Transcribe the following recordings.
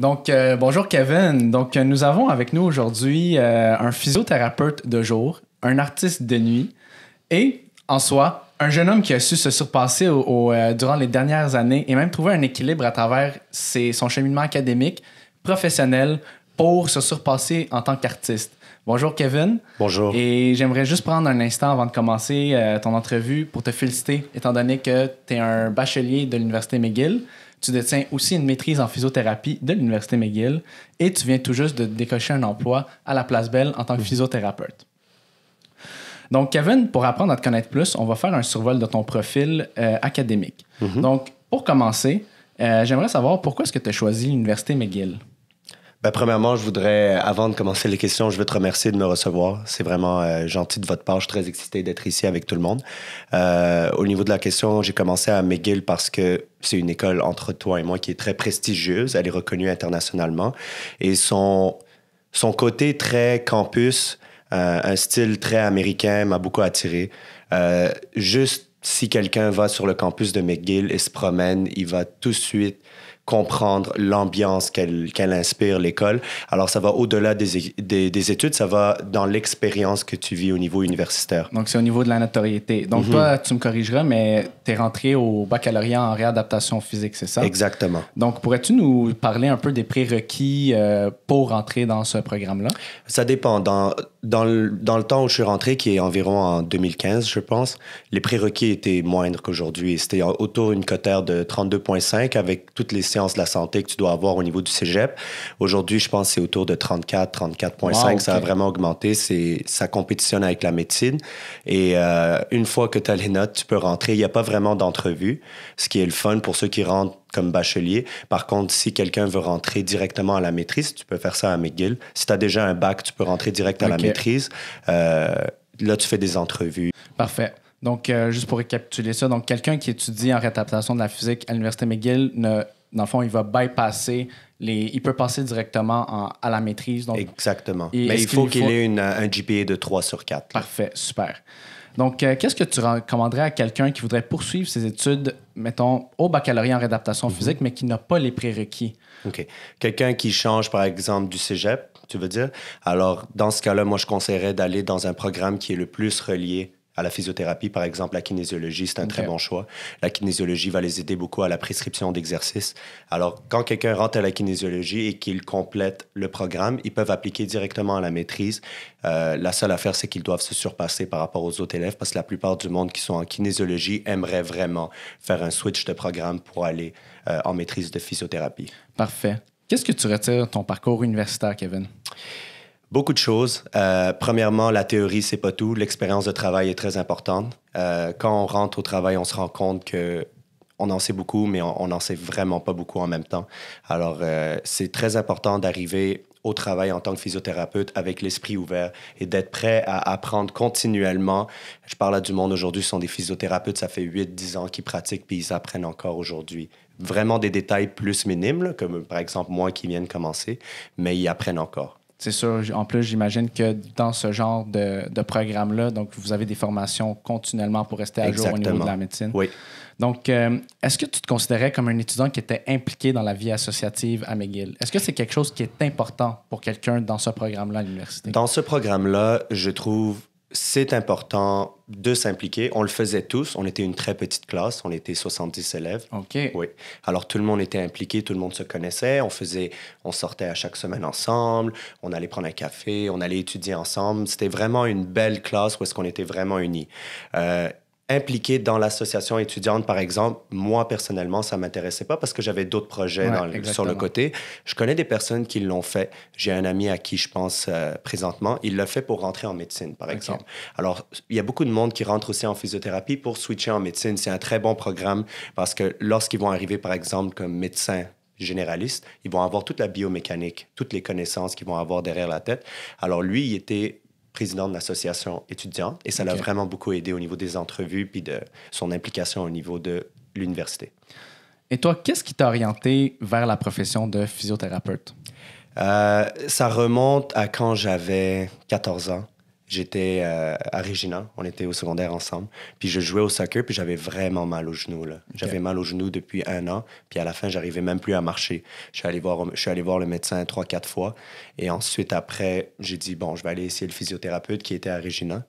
Donc, euh, bonjour Kevin. Donc, euh, nous avons avec nous aujourd'hui euh, un physiothérapeute de jour, un artiste de nuit et, en soi, un jeune homme qui a su se surpasser durant les dernières années et même trouver un équilibre à travers son cheminement académique, professionnel, pour se surpasser en tant qu'artiste. Bonjour Kevin. Bonjour. Et j'aimerais juste prendre un instant avant de commencer ton entrevue pour te féliciter, étant donné que tu es un bachelier de l'Université McGill. Tu détiens aussi une maîtrise en physiothérapie de l'Université McGill et tu viens tout juste de décocher un emploi à la Place Belle en tant que physiothérapeute. Donc, Kevin, pour apprendre à te connaître plus, on va faire un survol de ton profil euh, académique. Mhm. Donc, pour commencer, euh, j'aimerais savoir pourquoi est-ce que tu as choisi l'Université McGill? Ben, premièrement, je voudrais, avant de commencer les questions, je veux te remercier de me recevoir. C'est vraiment euh, gentil de votre part. Je suis très excité d'être ici avec tout le monde. Euh, au niveau de la question, j'ai commencé à McGill parce que c'est une école entre toi et moi qui est très prestigieuse. Elle est reconnue internationalement. Et son, son côté très campus, euh, un style très américain m'a beaucoup attiré. juste si quelqu'un va sur le campus de McGill et se promène, il va tout de suite comprendre l'ambiance qu'elle inspire, l'école. Alors, ça va au-delà des, études, ça va dans l'expérience que tu vis au niveau universitaire. Donc, c'est au niveau de la notoriété. Donc, pas, mm-hmm. tu me corrigeras, mais tu es rentré au baccalauréat en réadaptation physique, c'est ça? Exactement. Donc, pourrais-tu nous parler un peu des prérequis euh, pour rentrer dans ce programme-là? Ça dépend. Dans, dans le, dans le, temps où je suis rentré, qui est environ en 2015, je pense, les prérequis étaient moindres qu'aujourd'hui. C'était autour d'une cotère de 32,5 avec toutes les sciences de la santé que tu dois avoir au niveau du cégep. Aujourd'hui, je pense que c'est autour de 34, 34,5. Ça a vraiment augmenté. C'est, ça compétitionne avec la médecine. Et euh, une fois que tu as les notes, tu peux rentrer. Il n'y a pas vraiment d'entrevue, ce qui est le fun pour ceux qui rentrent comme bachelier. Par contre, si quelqu'un veut rentrer directement à la maîtrise, tu peux faire ça à McGill. Si tu as déjà un bac, tu peux rentrer direct à la maîtrise. Euh, là, tu fais des entrevues. Parfait. Donc, euh, juste pour récapituler ça, donc quelqu'un qui étudie en réadaptation de la physique à l'Université McGill, ne, dans le fond, il va bypasser les, il peut passer directement à la maîtrise. Donc, Exactement. Mais il faut qu'il ait une, un GPA de 3 sur 4. Parfait, super. Donc, euh, qu'est-ce que tu recommanderais à quelqu'un qui voudrait poursuivre ses études mettons, au baccalauréat en réadaptation mhm. physique, mais qui n'a pas les prérequis. OK. Quelqu'un qui change, par exemple, du cégep, tu veux dire? Alors, dans ce cas-là, moi, je conseillerais d'aller dans un programme qui est le plus relié à la physiothérapie, par exemple, la kinésiologie, c'est un très bon choix. La kinésiologie va les aider beaucoup à la prescription d'exercices. Alors, quand quelqu'un rentre à la kinésiologie et qu'il complète le programme, ils peuvent appliquer directement à la maîtrise. Euh, la seule affaire, c'est qu'ils doivent se surpasser par rapport aux autres élèves parce que la plupart du monde qui sont en kinésiologie aimerait vraiment faire un switch de programme pour aller euh, en maîtrise de physiothérapie. Parfait. Qu'est-ce que tu retires de ton parcours universitaire, Kevin? Beaucoup de choses. Euh, premièrement, la théorie, c'est pas tout. L'expérience de travail est très importante. Euh, quand on rentre au travail, on se rend compte que on en sait beaucoup, mais on n'en sait vraiment pas beaucoup en même temps. Alors, euh, c'est très important d'arriver au travail en tant que physiothérapeute avec l'esprit ouvert et d'être prêt à apprendre continuellement. Je parle à du monde aujourd'hui, ce sont des physiothérapeutes, ça fait 8-10 ans qu'ils pratiquent, puis ils apprennent encore aujourd'hui. Vraiment des détails plus minimes, comme par exemple moi qui viens de commencer, mais ils apprennent encore c'est sûr, en plus, j'imagine que dans ce genre de, programme-là, donc vous avez des formations continuellement pour rester à jour au niveau de la médecine. Oui. Donc, euh, est-ce que tu te considérais comme un étudiant qui était impliqué dans la vie associative à McGill? Est-ce que c'est quelque chose qui est important pour quelqu'un dans ce programme-là à l'université? Dans ce programme-là, je trouve c'est important de s'impliquer. On le faisait tous. On était une très petite classe. On était 70 élèves. OK. Oui. Alors, tout le monde était impliqué. Tout le monde se connaissait. On faisait, on sortait à chaque semaine ensemble. On allait prendre un café. On allait étudier ensemble. C'était vraiment une belle classe où est-ce qu'on était vraiment unis. Euh, impliqué dans l'association étudiante, par exemple, moi personnellement, ça m'intéressait pas parce que j'avais d'autres projets sur le côté. Je connais des personnes qui l'ont fait. J'ai un ami à qui je pense euh, présentement, il l'a fait pour rentrer en médecine, par exemple. Alors, il y a beaucoup de monde qui rentre aussi en physiothérapie pour switcher en médecine. C'est un très bon programme parce que lorsqu'ils vont arriver, par exemple, comme médecin généraliste, ils vont avoir toute la biomécanique, toutes les connaissances qu'ils vont avoir derrière la tête. Alors, lui, il était président de l'association étudiante et ça l'a vraiment beaucoup aidé au niveau des entrevues puis de son implication au niveau de l'université. Et toi, qu'est-ce qui t'a orienté vers la profession de physiothérapeute? Euh, ça remonte à quand j'avais 14 ans. J'étais euh, à Regina, on était au secondaire ensemble. Puis je jouais au soccer, puis j'avais vraiment mal au genou. J'avais mal au genou depuis un an, puis à la fin, j'arrivais même plus à marcher. Je suis allé voir, le médecin trois, quatre fois. Et ensuite, après, j'ai dit, bon, je vais aller essayer le physiothérapeute qui était à Regina.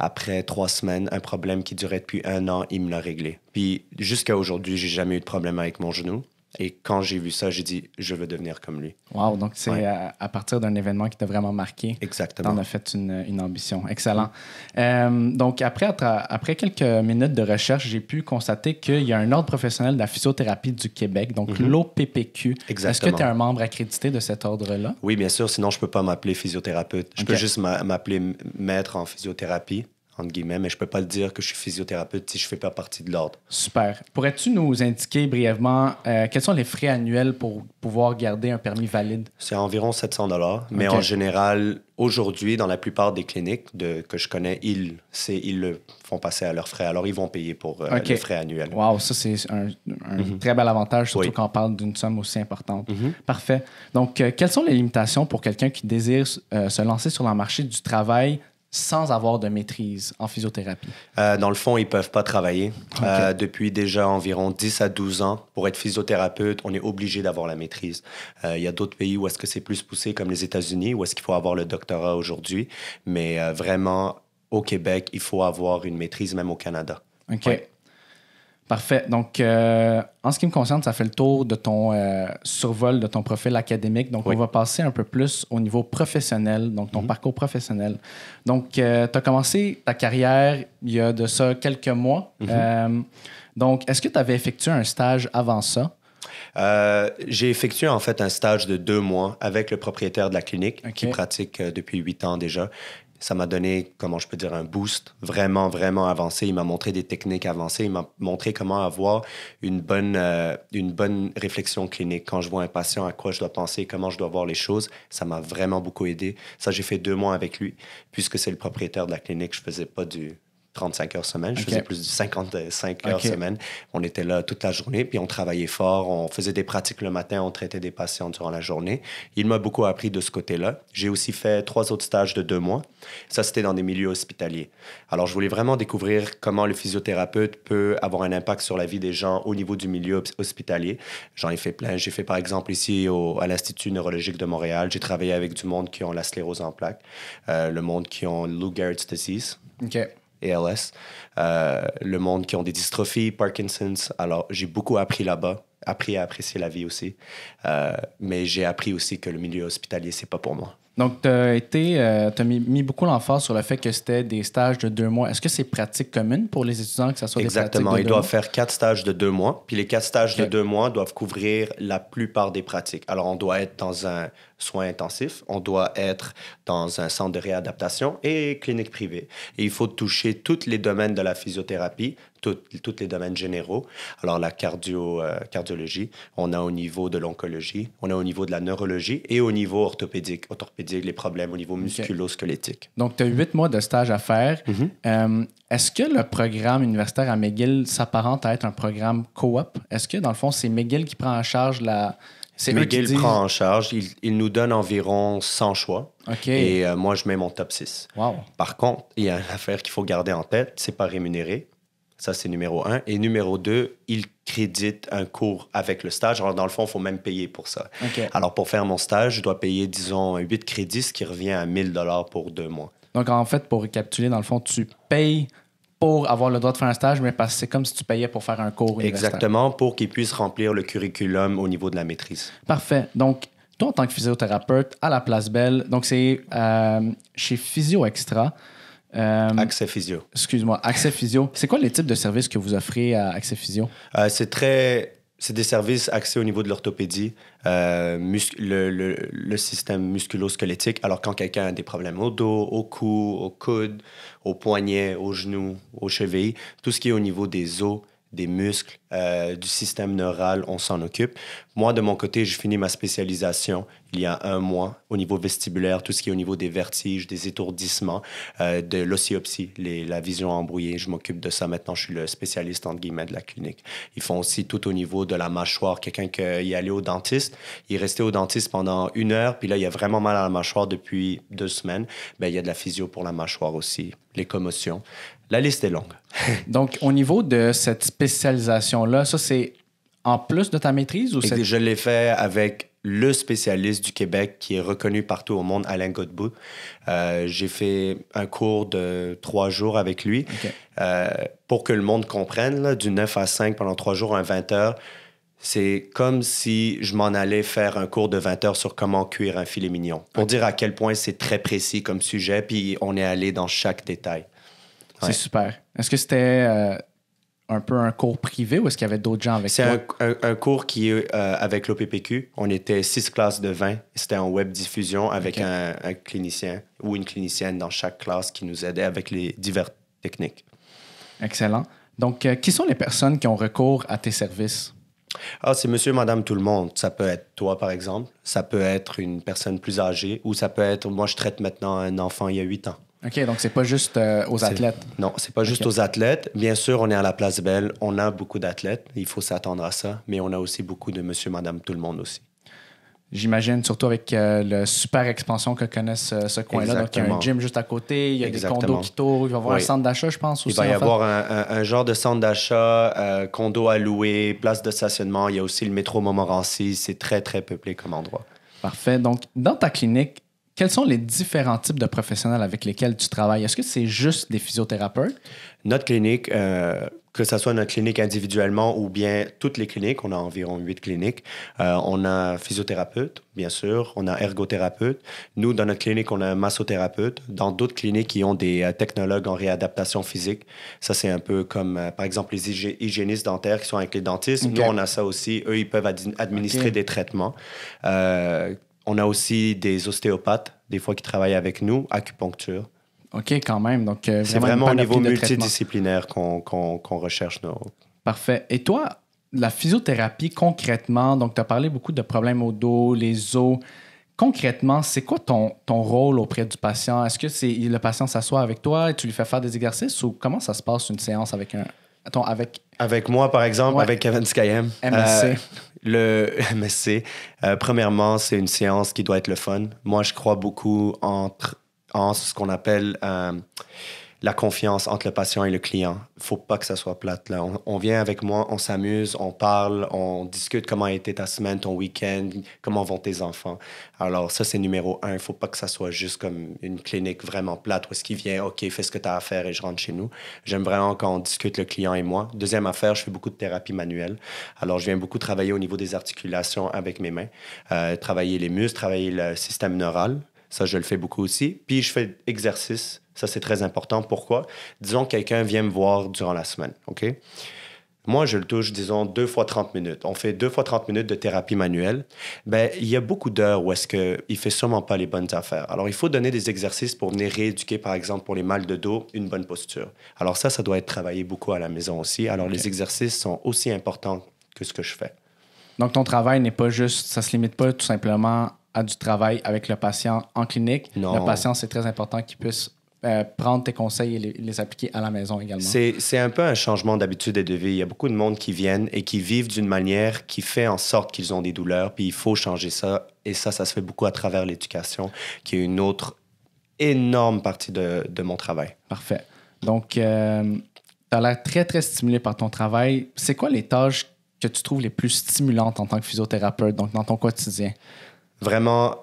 Après trois semaines, un problème qui durait depuis un an, il me l'a réglé. Puis jusqu'à aujourd'hui, j'ai jamais eu de problème avec mon genou. Et quand j'ai vu ça, j'ai dit, je veux devenir comme lui. Wow, donc c'est euh, à, partir d'un événement qui t'a vraiment marqué. Exactement. T'en as fait une, une ambition. Excellent. Euh, donc après, après quelques minutes de recherche, j'ai pu constater qu'il y a un ordre professionnel de la physiothérapie du Québec, donc mhm. l'OPPQ. Exactement. Est-ce que tu es un membre accrédité de cet ordre-là? Oui, bien sûr. Sinon, je ne peux pas m'appeler physiothérapeute. Je peux juste m'appeler maître en physiothérapie guillemets, mais je peux pas le dire que je suis physiothérapeute si je fais pas partie de l'ordre. Super. Pourrais-tu nous indiquer brièvement euh, quels sont les frais annuels pour pouvoir garder un permis valide? C'est environ 700 dollars, mais en général, aujourd'hui, dans la plupart des cliniques que je connais, ils, ils le font passer à leurs frais, alors ils vont payer pour euh, les frais annuels. Wow, ça c'est un, mhm. très bel avantage, surtout quand on parle d'une somme aussi importante. Mhm. Parfait. Donc, euh, quelles sont les limitations pour quelqu'un qui désire se lancer sur le marché du travail sans avoir de maîtrise en physiothérapie? Euh, dans le fond, ils ne peuvent pas travailler. Euh, depuis déjà environ 10 à 12 ans, pour être physiothérapeute, on est obligé d'avoir la maîtrise. Euh, il y a d'autres pays où est-ce que c'est plus poussé, comme les États-Unis, où est-ce qu'il faut avoir le doctorat aujourd'hui. Mais vraiment, au Québec, il faut avoir une maîtrise, même au Canada. OK. Parfait. Donc, euh, en ce qui me concerne, ça fait le tour de ton euh, survol de ton profil académique. Donc, on va passer un peu plus au niveau professionnel, donc ton mhm. parcours professionnel. Donc, euh, tu as commencé ta carrière il y a de ça quelques mois. Mhm. donc, est-ce que tu avais effectué un stage avant ça? J'ai effectué en fait un stage de deux mois avec le propriétaire de la clinique qui pratique depuis huit ans déjà ça m'a donné, comment je peux dire, un boost vraiment, vraiment avancé. Il m'a montré des techniques avancées. Il m'a montré comment avoir une bonne, euh, une bonne réflexion clinique. Quand je vois un patient, à quoi je dois penser, comment je dois voir les choses, ça m'a vraiment beaucoup aidé. Ça, j'ai fait deux mois avec lui, puisque c'est le propriétaire de la clinique. Je faisais pas du, 35 heures semaine. Je faisais plus de 55 heures semaine. On était là toute la journée, puis on travaillait fort. On faisait des pratiques le matin, on traitait des patients durant la journée. Il m'a beaucoup appris de ce côté-là. J'ai aussi fait trois autres stages de deux mois. Ça, c'était dans des milieux hospitaliers. Alors, je voulais vraiment découvrir comment le physiothérapeute peut avoir un impact sur la vie des gens au niveau du milieu hospitalier. J'en ai fait plein. J'ai fait, par exemple, ici à l'Institut neurologique de Montréal, j'ai travaillé avec du monde qui ont la sclérose en plaques, euh, le monde qui ont Lou Gehrig's disease. ALS, euh, le monde qui ont des dystrophies, Parkinson's. Alors, j'ai beaucoup appris là-bas, appris à apprécier la vie aussi. Euh, mais j'ai appris aussi que le milieu hospitalier, c'est pas pour moi. Donc, tu as, été, euh, mis, beaucoup l'emphase sur le fait que c'était des stages de deux mois. Est-ce que c'est pratique commune pour les étudiants que ça soit Exactement. des Exactement. Ils doivent faire quatre stages de deux mois. Puis les quatre stages de deux mois doivent couvrir la plupart des pratiques. Alors, on doit être dans un, soins intensifs, on doit être dans un centre de réadaptation et clinique privée. Et il faut toucher tous les domaines de la physiothérapie, tous les domaines généraux. Alors la cardio, euh, cardiologie, on a au niveau de l'oncologie, on a au niveau de la neurologie et au niveau orthopédique. Orthopédique, les problèmes au niveau musculo-squelettique. Donc tu as huit mois de stage à faire. Mhm. Euh, est-ce que le programme universitaire à McGill s'apparente à être un programme coop? Est-ce que dans le fond, c'est McGill qui prend en charge la c'est Mais le prend en charge. Il, nous donne environ 100 choix. Et euh, moi, je mets mon top 6. Par contre, il y a une affaire qu'il faut garder en tête c'est pas rémunéré. Ça, c'est numéro un. Et numéro deux, il crédite un cours avec le stage. Alors, dans le fond, il faut même payer pour ça. Alors, pour faire mon stage, je dois payer, disons, 8 crédits, ce qui revient à 1000 pour deux mois. Donc, en fait, pour récapituler, dans le fond, tu payes pour avoir le droit de faire un stage, mais parce que c'est comme si tu payais pour faire un cours. Exactement, pour qu'ils puissent remplir le curriculum au niveau de la maîtrise. Parfait. Donc, toi, en tant que physiothérapeute à la Place Belle, donc c'est euh, chez Physio Extra. Euh, Accès Physio. Excuse-moi, Accès Physio. C'est quoi les types de services que vous offrez à Accès Physio? Euh, c'est très c'est des services axés au niveau de l'orthopédie, euh, le, système musculo-squelettique. Alors, quand quelqu'un a des problèmes au dos, au cou, au coude, au poignet, au genou, au chevilles, tout ce qui est au niveau des os, des muscles, euh, du système neural, on s'en occupe. Moi, de mon côté, j'ai fini ma spécialisation il y a un mois au niveau vestibulaire, tout ce qui est au niveau des vertiges, des étourdissements, euh, de l'ossiopsie, la vision embrouillée. Je m'occupe de ça maintenant. Je suis le spécialiste, entre guillemets, de la clinique. Ils font aussi tout au niveau de la mâchoire. Quelqu'un qui est allé au dentiste, il est resté au dentiste pendant une heure, puis là, il a vraiment mal à la mâchoire depuis deux semaines. Ben, il y a de la physio pour la mâchoire aussi, les commotions la liste est longue. Donc, au niveau de cette spécialisation-là, ça, c'est en plus de ta maîtrise ou c'est... Je l'ai fait avec le spécialiste du Québec qui est reconnu partout au monde, Alain Godbout. Euh, j'ai fait un cours de trois jours avec lui euh, pour que le monde comprenne, du 9 à 5 pendant trois jours à 20 heures. C'est comme si je m'en allais faire un cours de 20 heures sur comment cuire un filet mignon, pour dire à quel point c'est très précis comme sujet, puis on est allé dans chaque détail. C'est super. Est-ce que c'était euh, un peu un cours privé ou est-ce qu'il y avait d'autres gens avec toi? C'est un, cours qui euh, avec l'OPPQ. On était six classes de 20. C'était en web diffusion avec un, clinicien ou une clinicienne dans chaque classe qui nous aidait avec les diverses techniques. Excellent. Donc, euh, qui sont les personnes qui ont recours à tes services? Ah, c'est monsieur, madame, tout le monde. Ça peut être toi, par exemple. Ça peut être une personne plus âgée ou ça peut être, moi, je traite maintenant un enfant il y a 8 ans. OK, donc c'est pas juste euh, aux athlètes. Non, c'est pas juste aux athlètes. Bien sûr, on est à la place belle, on a beaucoup d'athlètes, il faut s'attendre à ça, mais on a aussi beaucoup de monsieur, madame, tout le monde aussi. J'imagine, surtout avec euh, la super expansion que connaissent euh, ce coin-là. Donc, il y a un gym juste à côté, il y a des condos qui tournent, il va y avoir un centre d'achat, je pense. Aussi, il va y avoir un, genre de centre d'achat, condos condo à louer, place de stationnement. Il y a aussi le métro Montmorency. C'est très, très peuplé comme endroit. Parfait. Donc, dans ta clinique, quels sont les différents types de professionnels avec lesquels tu travailles? Est-ce que c'est juste des physiothérapeutes? Notre clinique, euh, que ce soit notre clinique individuellement ou bien toutes les cliniques, on a environ huit cliniques. Euh, on a physiothérapeute, bien sûr, on a ergothérapeute. Nous, dans notre clinique, on a un massothérapeute. Dans d'autres cliniques qui ont des euh, technologues en réadaptation physique, ça c'est un peu comme, par exemple, les hygiénistes dentaires qui sont avec les dentistes. Nous, on a ça aussi. Eux, ils peuvent administrer des traitements. Euh, on a aussi des ostéopathes, des fois, qui travaillent avec nous, acupuncture. OK, quand même. Donc, euh, C'est vraiment, au niveau multidisciplinaire qu'on, recherche nos. Parfait. Et toi, la physiothérapie concrètement, donc tu as parlé beaucoup de problèmes au dos, les os. Concrètement, c'est quoi ton, rôle auprès du patient? Est-ce que c'est le patient s'assoit avec toi et tu lui fais faire des exercices ou comment ça se passe une séance avec un. Attends, avec. Avec moi, par exemple, avec Kevin Skyem. MSC. Euh, le MSC, euh, premièrement, c'est une séance qui doit être le fun. Moi, je crois beaucoup en, en ce qu'on appelle euh, la confiance entre le patient et le client. faut pas que ça soit plate. Là. On, vient avec moi, on s'amuse, on parle, on discute comment a été ta semaine, ton week-end, comment vont tes enfants. Alors, ça, c'est numéro un. faut pas que ça soit juste comme une clinique vraiment plate où est-ce qu'il vient, OK, fais ce que tu as à faire et je rentre chez nous. J'aime vraiment quand on discute le client et moi. Deuxième affaire, je fais beaucoup de thérapie manuelle. Alors, je viens beaucoup travailler au niveau des articulations avec mes mains, euh, travailler les muscles, travailler le système neural. Ça, je le fais beaucoup aussi. Puis, je fais exercice ça, c'est très important. Pourquoi? Disons que quelqu'un vient me voir durant la semaine, OK? Moi, je le touche, disons, deux fois 30 minutes. On fait deux fois 30 minutes de thérapie manuelle. Ben, il y a beaucoup d'heures où est-ce qu'il ne fait sûrement pas les bonnes affaires. Alors, il faut donner des exercices pour venir rééduquer, par exemple, pour les mal de dos, une bonne posture. Alors ça, ça doit être travaillé beaucoup à la maison aussi. Alors, les exercices sont aussi importants que ce que je fais. Donc, ton travail n'est pas juste, ça ne se limite pas tout simplement à du travail avec le patient en clinique. Le patient, c'est très important qu'il puisse euh, prendre tes conseils et les, appliquer à la maison également. C'est un peu un changement d'habitude et de vie. Il y a beaucoup de monde qui viennent et qui vivent d'une manière qui fait en sorte qu'ils ont des douleurs, puis il faut changer ça. Et ça, ça se fait beaucoup à travers l'éducation, qui est une autre énorme partie de, mon travail. Parfait. Donc, euh, tu as l'air très, très stimulé par ton travail. C'est quoi les tâches que tu trouves les plus stimulantes en tant que physiothérapeute, donc dans ton quotidien? Vraiment,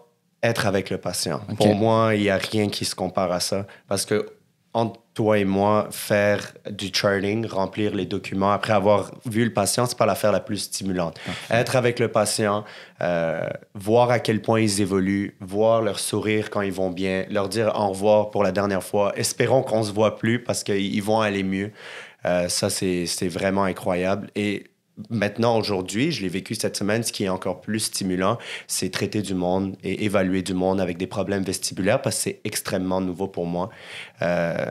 être avec le patient. Pour moi, il n'y a rien qui se compare à ça. Parce que entre toi et moi, faire du charting, remplir les documents après avoir vu le patient, c'est pas l'affaire la plus stimulante. Être avec le patient, euh, voir à quel point ils évoluent, voir leur sourire quand ils vont bien, leur dire au revoir pour la dernière fois. Espérons qu'on se voit plus parce qu'ils vont aller mieux. Euh, ça, c'est vraiment incroyable. Et maintenant, aujourd'hui, je l'ai vécu cette semaine, ce qui est encore plus stimulant, c'est traiter du monde et évaluer du monde avec des problèmes vestibulaires parce que c'est extrêmement nouveau pour moi. Euh,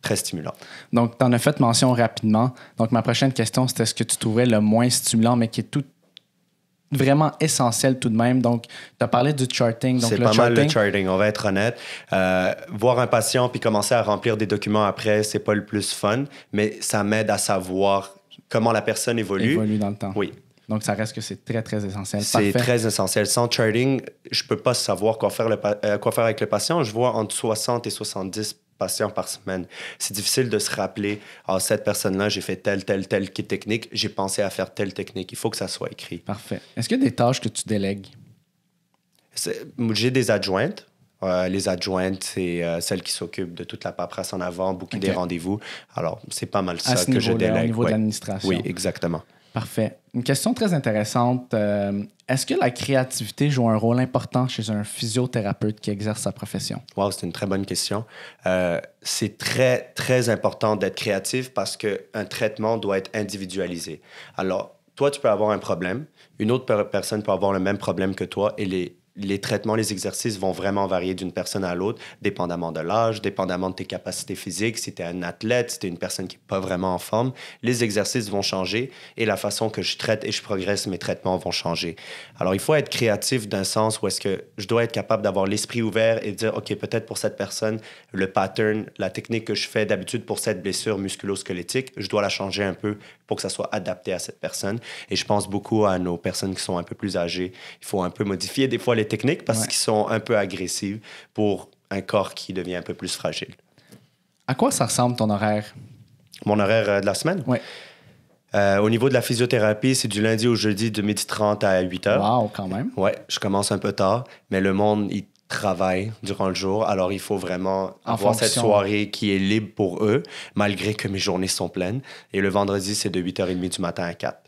très stimulant. Donc, tu en as fait mention rapidement. Donc, ma prochaine question, c'était ce que tu trouvais le moins stimulant, mais qui est tout vraiment essentiel tout de même. Donc, tu as parlé du charting. C'est pas mal le charting, on va être honnête. Euh, voir un patient puis commencer à remplir des documents après, c'est pas le plus fun, mais ça m'aide à savoir comment la personne évolue. Évolue dans le temps. Oui. Donc, ça reste que c'est très, très essentiel. C'est très essentiel. Sans charting, je ne peux pas savoir euh, quoi faire, avec le patient. Je vois entre 60 et 70 patients par semaine. C'est difficile de se rappeler, à ah, cette personne-là, j'ai fait telle, telle, telle technique, j'ai pensé à faire telle technique. Il faut que ça soit écrit. Parfait. Est-ce qu'il y a des tâches que tu délègues? J'ai des adjointes euh, les adjointes et euh, celles qui s'occupent de toute la paperasse en avant, beaucoup des rendez-vous. Alors, c'est pas mal ça que je délègue. Au niveau de l'administration. Oui, exactement. Parfait. Une question très intéressante. Euh, est-ce que la créativité joue un rôle important chez un physiothérapeute qui exerce sa profession? Wow, c'est une très bonne question. c'est très, très important d'être créatif parce qu'un traitement doit être individualisé. Alors, toi, tu peux avoir un problème, une autre personne peut avoir le même problème que toi et les les traitements, les exercices vont vraiment varier d'une personne à l'autre, dépendamment de l'âge, dépendamment de tes capacités physiques. Si tu es un athlète, si tu es une personne qui n'est pas vraiment en forme, les exercices vont changer et la façon que je traite et je progresse, mes traitements vont changer. Alors, il faut être créatif d'un sens où est-ce que je dois être capable d'avoir l'esprit ouvert et dire, OK, peut-être pour cette personne, le pattern, la technique que je fais d'habitude pour cette blessure musculo-squelettique, je dois la changer un peu que ça soit adapté à cette personne. Et je pense beaucoup à nos personnes qui sont un peu plus âgées. Il faut un peu modifier des fois les techniques parce qu'ils sont un peu agressives pour un corps qui devient un peu plus fragile. À quoi ça ressemble ton horaire? Mon horaire euh, de la semaine? Oui. Euh, au niveau de la physiothérapie, c'est du lundi au jeudi de 12h30 à 8h. Wow, quand même. Ouais, je commence un peu tard, mais le monde, il travail durant le jour, alors il faut vraiment avoir cette soirée qui est libre pour eux, malgré que mes journées sont pleines. Et le vendredi, c'est de 8h30 du matin à 4.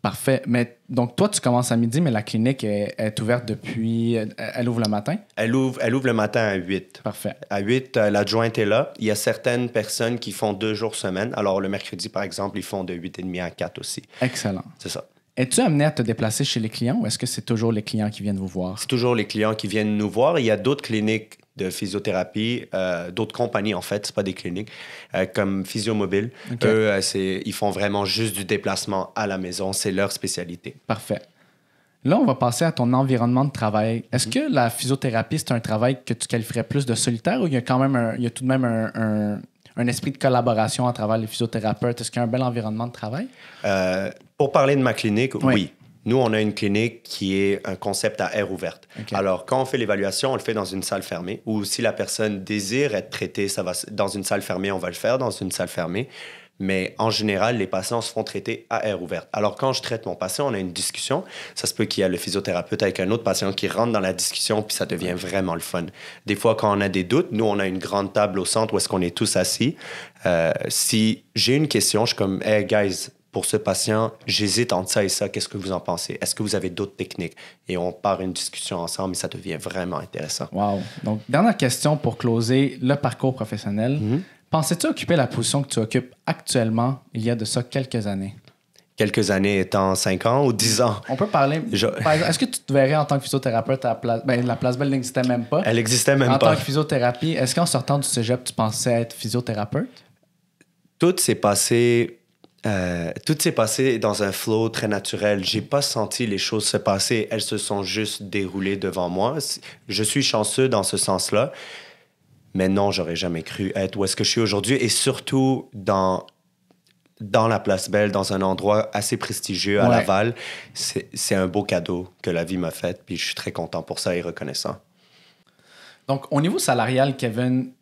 Parfait. Mais donc, toi, tu commences à midi, mais la clinique est, ouverte depuis. Elle, ouvre le matin? Elle ouvre, elle ouvre le matin à 8. Parfait. À 8, euh, l'adjointe est là. Il y a certaines personnes qui font deux jours semaine. Alors, le mercredi, par exemple, ils font de 8h30 à 4 aussi. Excellent. C'est ça. Es-tu amené à te déplacer chez les clients ou est-ce que c'est toujours les clients qui viennent vous voir? C'est toujours les clients qui viennent nous voir. Il y a d'autres cliniques de physiothérapie, euh, d'autres compagnies en fait, c'est pas des cliniques, euh, comme Physiomobile. Eux, euh, ils font vraiment juste du déplacement à la maison, c'est leur spécialité. Parfait. Là, on va passer à ton environnement de travail. Est-ce mm-hmm. que la physiothérapie, c'est un travail que tu qualifierais plus de solitaire ou il y a quand même un, il y a tout de même un, un esprit de collaboration à travers les physiothérapeutes? Est-ce qu'il y a un bel environnement de travail? Euh, pour parler de ma clinique, oui. Nous, on a une clinique qui est un concept à air ouverte. Alors, quand on fait l'évaluation, on le fait dans une salle fermée. Ou si la personne désire être traitée, ça va dans une salle fermée, on va le faire dans une salle fermée. Mais en général, les patients se font traiter à air ouverte. Alors, quand je traite mon patient, on a une discussion. Ça se peut qu'il y a le physiothérapeute avec un autre patient qui rentre dans la discussion, puis ça devient vraiment le fun. Des fois, quand on a des doutes, nous, on a une grande table au centre où est-ce qu'on est tous assis. Euh, si j'ai une question, je suis comme, hey guys, pour ce patient, j'hésite entre ça et ça, qu'est-ce que vous en pensez? Est-ce que vous avez d'autres techniques? Et on part une discussion ensemble et ça devient vraiment intéressant. Wow. Donc, dernière question pour closer le parcours professionnel. Mhm. Pensais-tu occuper la position que tu occupes actuellement il y a de ça quelques années? quelques années étant 5 ans ou 10 ans. On peut parler. Est-ce que tu te verrais en tant que physiothérapeute à la place. Ben, la place belle n'existait même pas. Elle n'existait même pas. En tant que physiothérapie, est-ce qu'en sortant du cégep, tu pensais être physiothérapeute? Tout s'est passé euh, tout s'est passé dans un flow très naturel. J'ai pas senti les choses se passer. Elles se sont juste déroulées devant moi. Je suis chanceux dans ce sens-là. Mais non, j'aurais jamais cru être où est-ce que je suis aujourd'hui et surtout dans dans la Place Belle, dans un endroit assez prestigieux à Laval. C'est un beau cadeau que la vie m'a fait, puis je suis très content pour ça et reconnaissant. Donc, au niveau salarial, Kevin,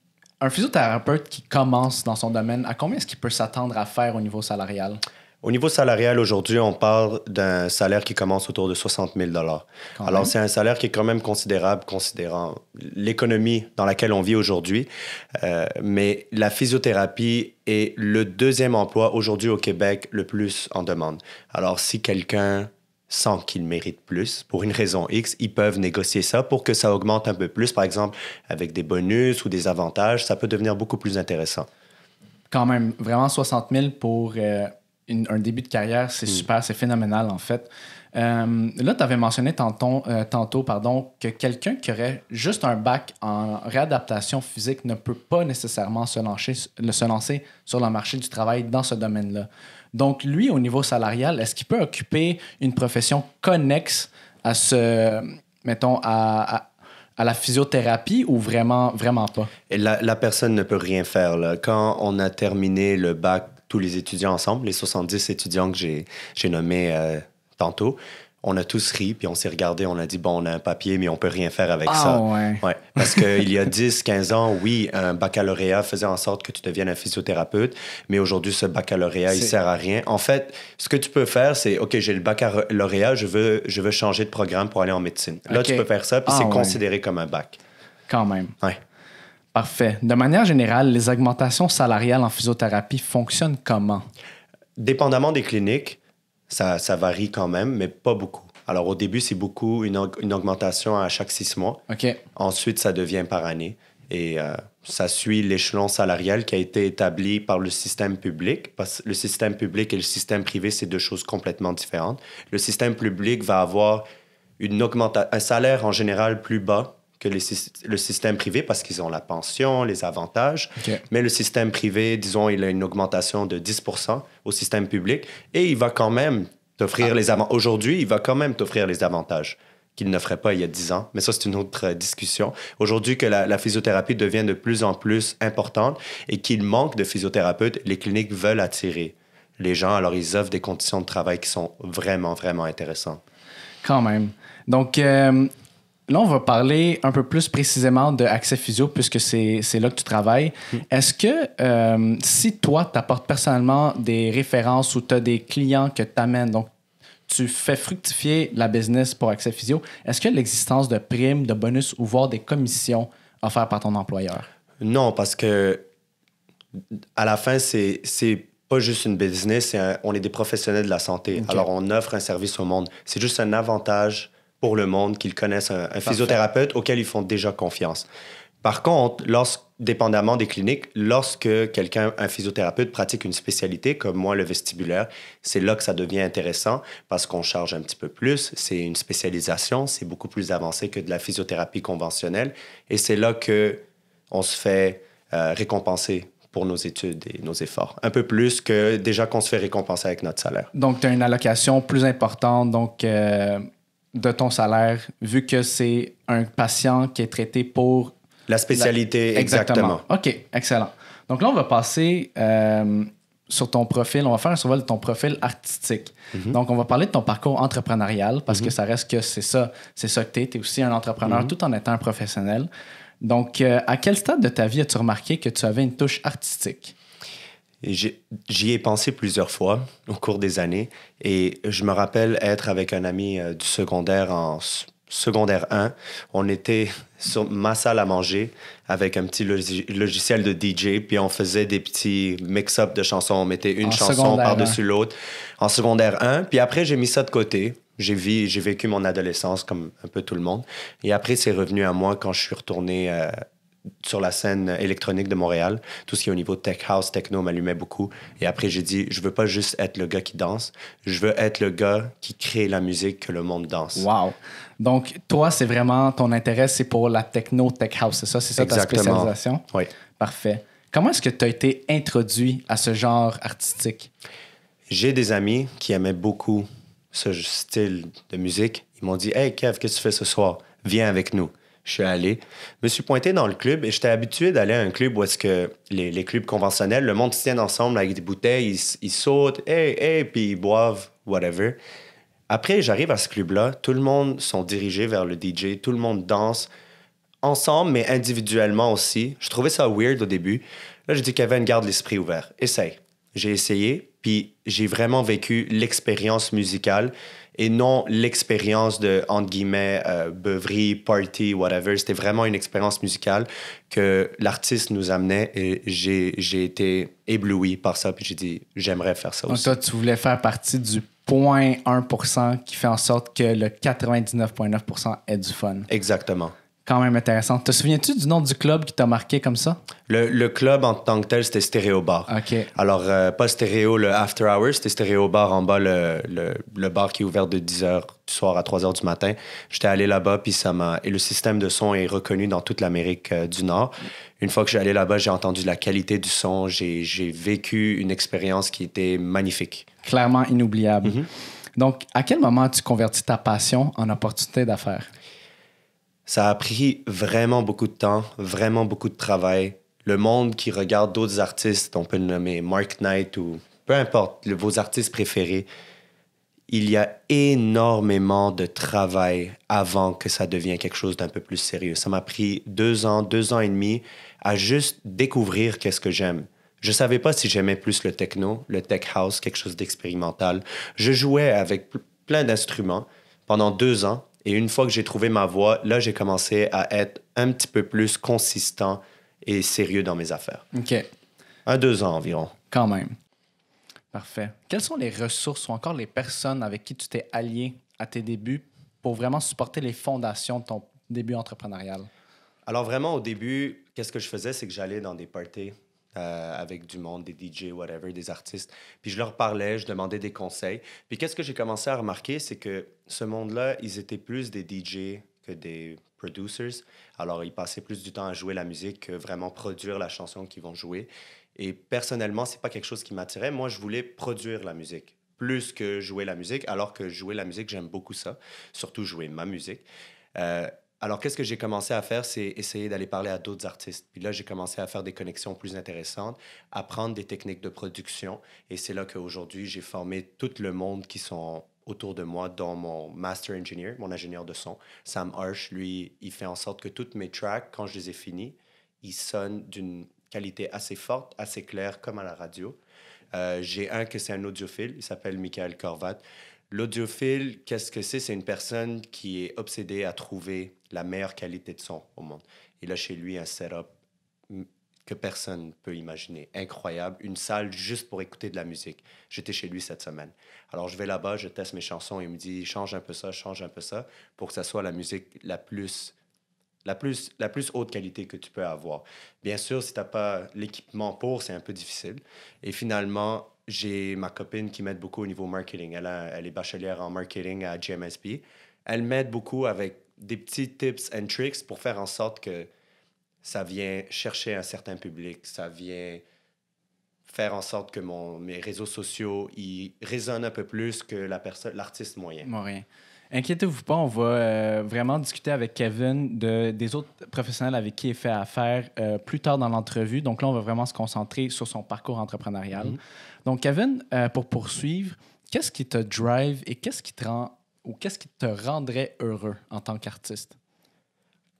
un physiothérapeute qui commence dans son domaine, à combien est-ce qu'il peut s'attendre à faire au niveau salarial? Au niveau salarial, aujourd'hui, on parle d'un salaire qui commence autour de 60 000 Alors, c'est un salaire qui est quand même considérable, considérant l'économie dans laquelle on vit aujourd'hui. Euh, mais la physiothérapie est le deuxième emploi aujourd'hui au Québec le plus en demande. Alors, si quelqu'un sans qu'ils méritent plus. Pour une raison X, ils peuvent négocier ça pour que ça augmente un peu plus, par exemple, avec des bonus ou des avantages. Ça peut devenir beaucoup plus intéressant. Quand même, vraiment 60 000 pour euh, un début de carrière, c'est hmm. super, c'est phénoménal en fait. Euh, là, tu avais mentionné tantôt, euh, tantôt pardon, que quelqu'un qui aurait juste un bac en réadaptation physique ne peut pas nécessairement se lancer, se lancer sur le marché du travail dans ce domaine-là. Donc, lui, au niveau salarial, est-ce qu'il peut occuper une profession connexe à ce, mettons, à, la physiothérapie ou vraiment, vraiment pas? la, personne ne peut rien faire. Quand on a terminé le bac, tous les étudiants ensemble, les 70 étudiants que j'ai nommés euh, tantôt, on a tous ri, puis on s'est regardé, on a dit, bon, on a un papier, mais on peut rien faire avec ah, ça. Ouais. Parce qu'il y a 10, 15 ans, oui, un baccalauréat faisait en sorte que tu deviennes un physiothérapeute, mais aujourd'hui, ce baccalauréat, il sert à rien. En fait, ce que tu peux faire, c'est, OK, j'ai le baccalauréat, je veux, je veux changer de programme pour aller en médecine. Là, tu peux faire ça, puis ah, c'est considéré comme un bac. Quand même. Ouais. Parfait. De manière générale, les augmentations salariales en physiothérapie fonctionnent comment? Dépendamment des cliniques, ça, varie quand même, mais pas beaucoup. Alors, au début, c'est beaucoup une, augmentation à chaque six mois. Ok. Ensuite, ça devient par année. Et euh, ça suit l'échelon salarial qui a été établi par le système public. Parce que le système public et le système privé, c'est deux choses complètement différentes. Le système public va avoir une augmentation, un salaire en général plus bas que le système privé parce qu'ils ont la pension, les avantages. Mais le système privé, disons, il a une augmentation de 10 au système public et il va quand même t'offrir ah. les avantages. Aujourd'hui, il va quand même t'offrir les avantages qu'il ne ferait pas il y a 10 ans. Mais ça, c'est une autre euh, discussion. Aujourd'hui, que la, physiothérapie devient de plus en plus importante et qu'il manque de physiothérapeutes, les cliniques veulent attirer les gens. Alors, ils offrent des conditions de travail qui sont vraiment, vraiment intéressantes. Quand même. Donc, euh, Là, on va parler un peu plus précisément de Accès Physio, puisque c'est là que tu travailles. Mm. Est-ce que euh, si toi, tu apportes personnellement des références ou tu as des clients que tu amènes, donc tu fais fructifier la business pour Accès Physio, est-ce que l'existence de primes, de bonus ou voire des commissions offertes par ton employeur? Non, parce que à la fin, c'est pas juste une business, on est des professionnels de la santé. Alors, on offre un service au monde. C'est juste un avantage pour le monde, qu'ils connaissent un, physiothérapeute auquel ils font déjà confiance. Par contre, lorsque, dépendamment des cliniques, lorsque quelqu'un, un physiothérapeute, pratique une spécialité, comme moi le vestibulaire, c'est là que ça devient intéressant parce qu'on charge un petit peu plus, c'est une spécialisation, c'est beaucoup plus avancé que de la physiothérapie conventionnelle, et c'est là que on se fait euh, récompenser pour nos études et nos efforts. Un peu plus que déjà qu'on se fait récompenser avec notre salaire. Donc, tu as une allocation plus importante. Donc, euh, de ton salaire, vu que c'est un patient qui est traité pour... La spécialité, Exactement. OK, excellent. Donc là, on va passer euh, sur ton profil, on va faire un survol de ton profil artistique. Mhm. Donc, on va parler de ton parcours entrepreneurial, parce que mhm. ça reste que c'est ça, c'est ça que tu es. aussi un entrepreneur mhm. tout en étant un professionnel. Donc, euh, à quel stade de ta vie as-tu remarqué que tu avais une touche artistique? J'y ai pensé plusieurs fois au cours des années et je me rappelle être avec un ami euh, du secondaire en secondaire 1. On était sur ma salle à manger avec un petit logiciel de DJ, puis on faisait des petits mix-up de chansons. On mettait une chanson par-dessus l'autre en secondaire 1. Puis après, j'ai mis ça de côté. J'ai vécu mon adolescence comme un peu tout le monde. Et après, c'est revenu à moi quand je suis retourné euh, sur la scène électronique de Montréal. Tout ce qui est au niveau tech house, techno m'allumait beaucoup. Et après, j'ai dit, je veux pas juste être le gars qui danse, je veux être le gars qui crée la musique que le monde danse. Wow. Donc, toi, c'est vraiment ton intérêt, c'est pour la techno tech house, c'est ça? C'est ça ta spécialisation? Oui. Parfait. Comment est-ce que tu as été introduit à ce genre artistique? J'ai des amis qui aimaient beaucoup ce style de musique. Ils m'ont dit, Hey Kev, qu'est-ce que tu fais ce soir? Viens avec nous je suis allé. me suis pointé dans le club et j'étais habitué d'aller à un club où est-ce que les, clubs conventionnels, le monde se tient ensemble avec des bouteilles, ils, sautent, hey, hey, puis ils boivent, whatever. Après, j'arrive à ce club-là, tout le monde sont dirigés vers le DJ, tout le monde danse ensemble, mais individuellement aussi. Je trouvais ça weird au début. Là, j'ai dit, Kevin, garde l'esprit ouvert. Essaye. J'ai essayé, puis j'ai vraiment vécu l'expérience musicale et non l'expérience de, entre guillemets, euh, beuverie, party, whatever. C'était vraiment une expérience musicale que l'artiste nous amenait et j'ai été ébloui par ça. Puis j'ai dit, j'aimerais faire ça aussi. Donc, toi, tu voulais faire partie du 0.1% qui fait en sorte que le 99.9% est du fun. Exactement quand même intéressant. Te souviens-tu du nom du club qui t'a marqué comme ça? Le, club en tant que tel, c'était Stéréo Bar. OK. Alors, euh, pas Stéréo, le After Hours, c'était Stéréo Bar en bas, le, bar qui est ouvert de 10h du soir à 3h du matin. J'étais allé là-bas, puis ça Et le système de son est reconnu dans toute l'Amérique euh, du Nord. Une fois que j'ai allé là-bas, j'ai entendu la qualité du son. J'ai vécu une expérience qui était magnifique. Clairement inoubliable. Mhm. Donc, à quel moment tu convertis ta passion en opportunité d'affaires? Ça a pris vraiment beaucoup de temps, vraiment beaucoup de travail. Le monde qui regarde d'autres artistes, on peut le nommer Mark Knight ou peu importe, vos artistes préférés, il y a énormément de travail avant que ça devienne quelque chose d'un peu plus sérieux. Ça m'a pris deux ans, deux ans et demi à juste découvrir qu'est-ce que j'aime. Je ne savais pas si j'aimais plus le techno, le tech house, quelque chose d'expérimental. Je jouais avec plein d'instruments pendant deux ans et une fois que j'ai trouvé ma voie, là, j'ai commencé à être un petit peu plus consistant et sérieux dans mes affaires. OK. Un, deux ans environ. Quand même. Parfait. Quelles sont les ressources ou encore les personnes avec qui tu t'es allié à tes débuts pour vraiment supporter les fondations de ton début entrepreneurial? Alors vraiment, au début, qu'est-ce que je faisais, c'est que j'allais dans des parties euh, avec du monde, des DJ, whatever, des artistes. Puis je leur parlais, je demandais des conseils. Puis qu'est-ce que j'ai commencé à remarquer, c'est que ce monde-là, ils étaient plus des DJ que des producers. Alors ils passaient plus du temps à jouer la musique que vraiment produire la chanson qu'ils vont jouer. Et personnellement, c'est pas quelque chose qui m'attirait. Moi, je voulais produire la musique plus que jouer la musique, alors que jouer la musique, j'aime beaucoup ça, surtout jouer ma musique. Euh, alors, qu'est-ce que j'ai commencé à faire, c'est essayer d'aller parler à d'autres artistes. Puis là, j'ai commencé à faire des connexions plus intéressantes, apprendre des techniques de production. Et c'est là qu'aujourd'hui, j'ai formé tout le monde qui sont autour de moi, dont mon master engineer, mon ingénieur de son, Sam Harsh. Lui, il fait en sorte que toutes mes tracks, quand je les ai finis, ils sonnent d'une qualité assez forte, assez claire, comme à la radio. Euh, j'ai un que c'est un audiophile, il s'appelle Michael Corvat. L'audiophile, qu'est-ce que c'est? C'est une personne qui est obsédée à trouver la meilleure qualité de son au monde. Il a chez lui un setup que personne ne peut imaginer. Incroyable. Une salle juste pour écouter de la musique. J'étais chez lui cette semaine. Alors, je vais là-bas, je teste mes chansons. Il me dit change un peu ça, change un peu ça, pour que ça soit la musique la plus. La plus, la plus haute qualité que tu peux avoir. Bien sûr, si tu n'as pas l'équipement pour, c'est un peu difficile. Et finalement, j'ai ma copine qui m'aide beaucoup au niveau marketing. Elle, est bachelière en marketing à GMSB. Elle m'aide beaucoup avec des petits tips and tricks pour faire en sorte que ça vient chercher un certain public, ça vient faire en sorte que mon, mes réseaux sociaux ils résonnent un peu plus que la personne, l'artiste moyen. Moyen. Inquiétez-vous pas, on va euh, vraiment discuter avec Kevin de, des autres professionnels avec qui il fait affaire euh, plus tard dans l'entrevue. Donc là, on va vraiment se concentrer sur son parcours entrepreneurial. Mm-hmm. Donc, Kevin, euh, pour poursuivre, qu'est-ce qui te drive et qu'est-ce qui te rend ou qu'est-ce qui te rendrait heureux en tant qu'artiste?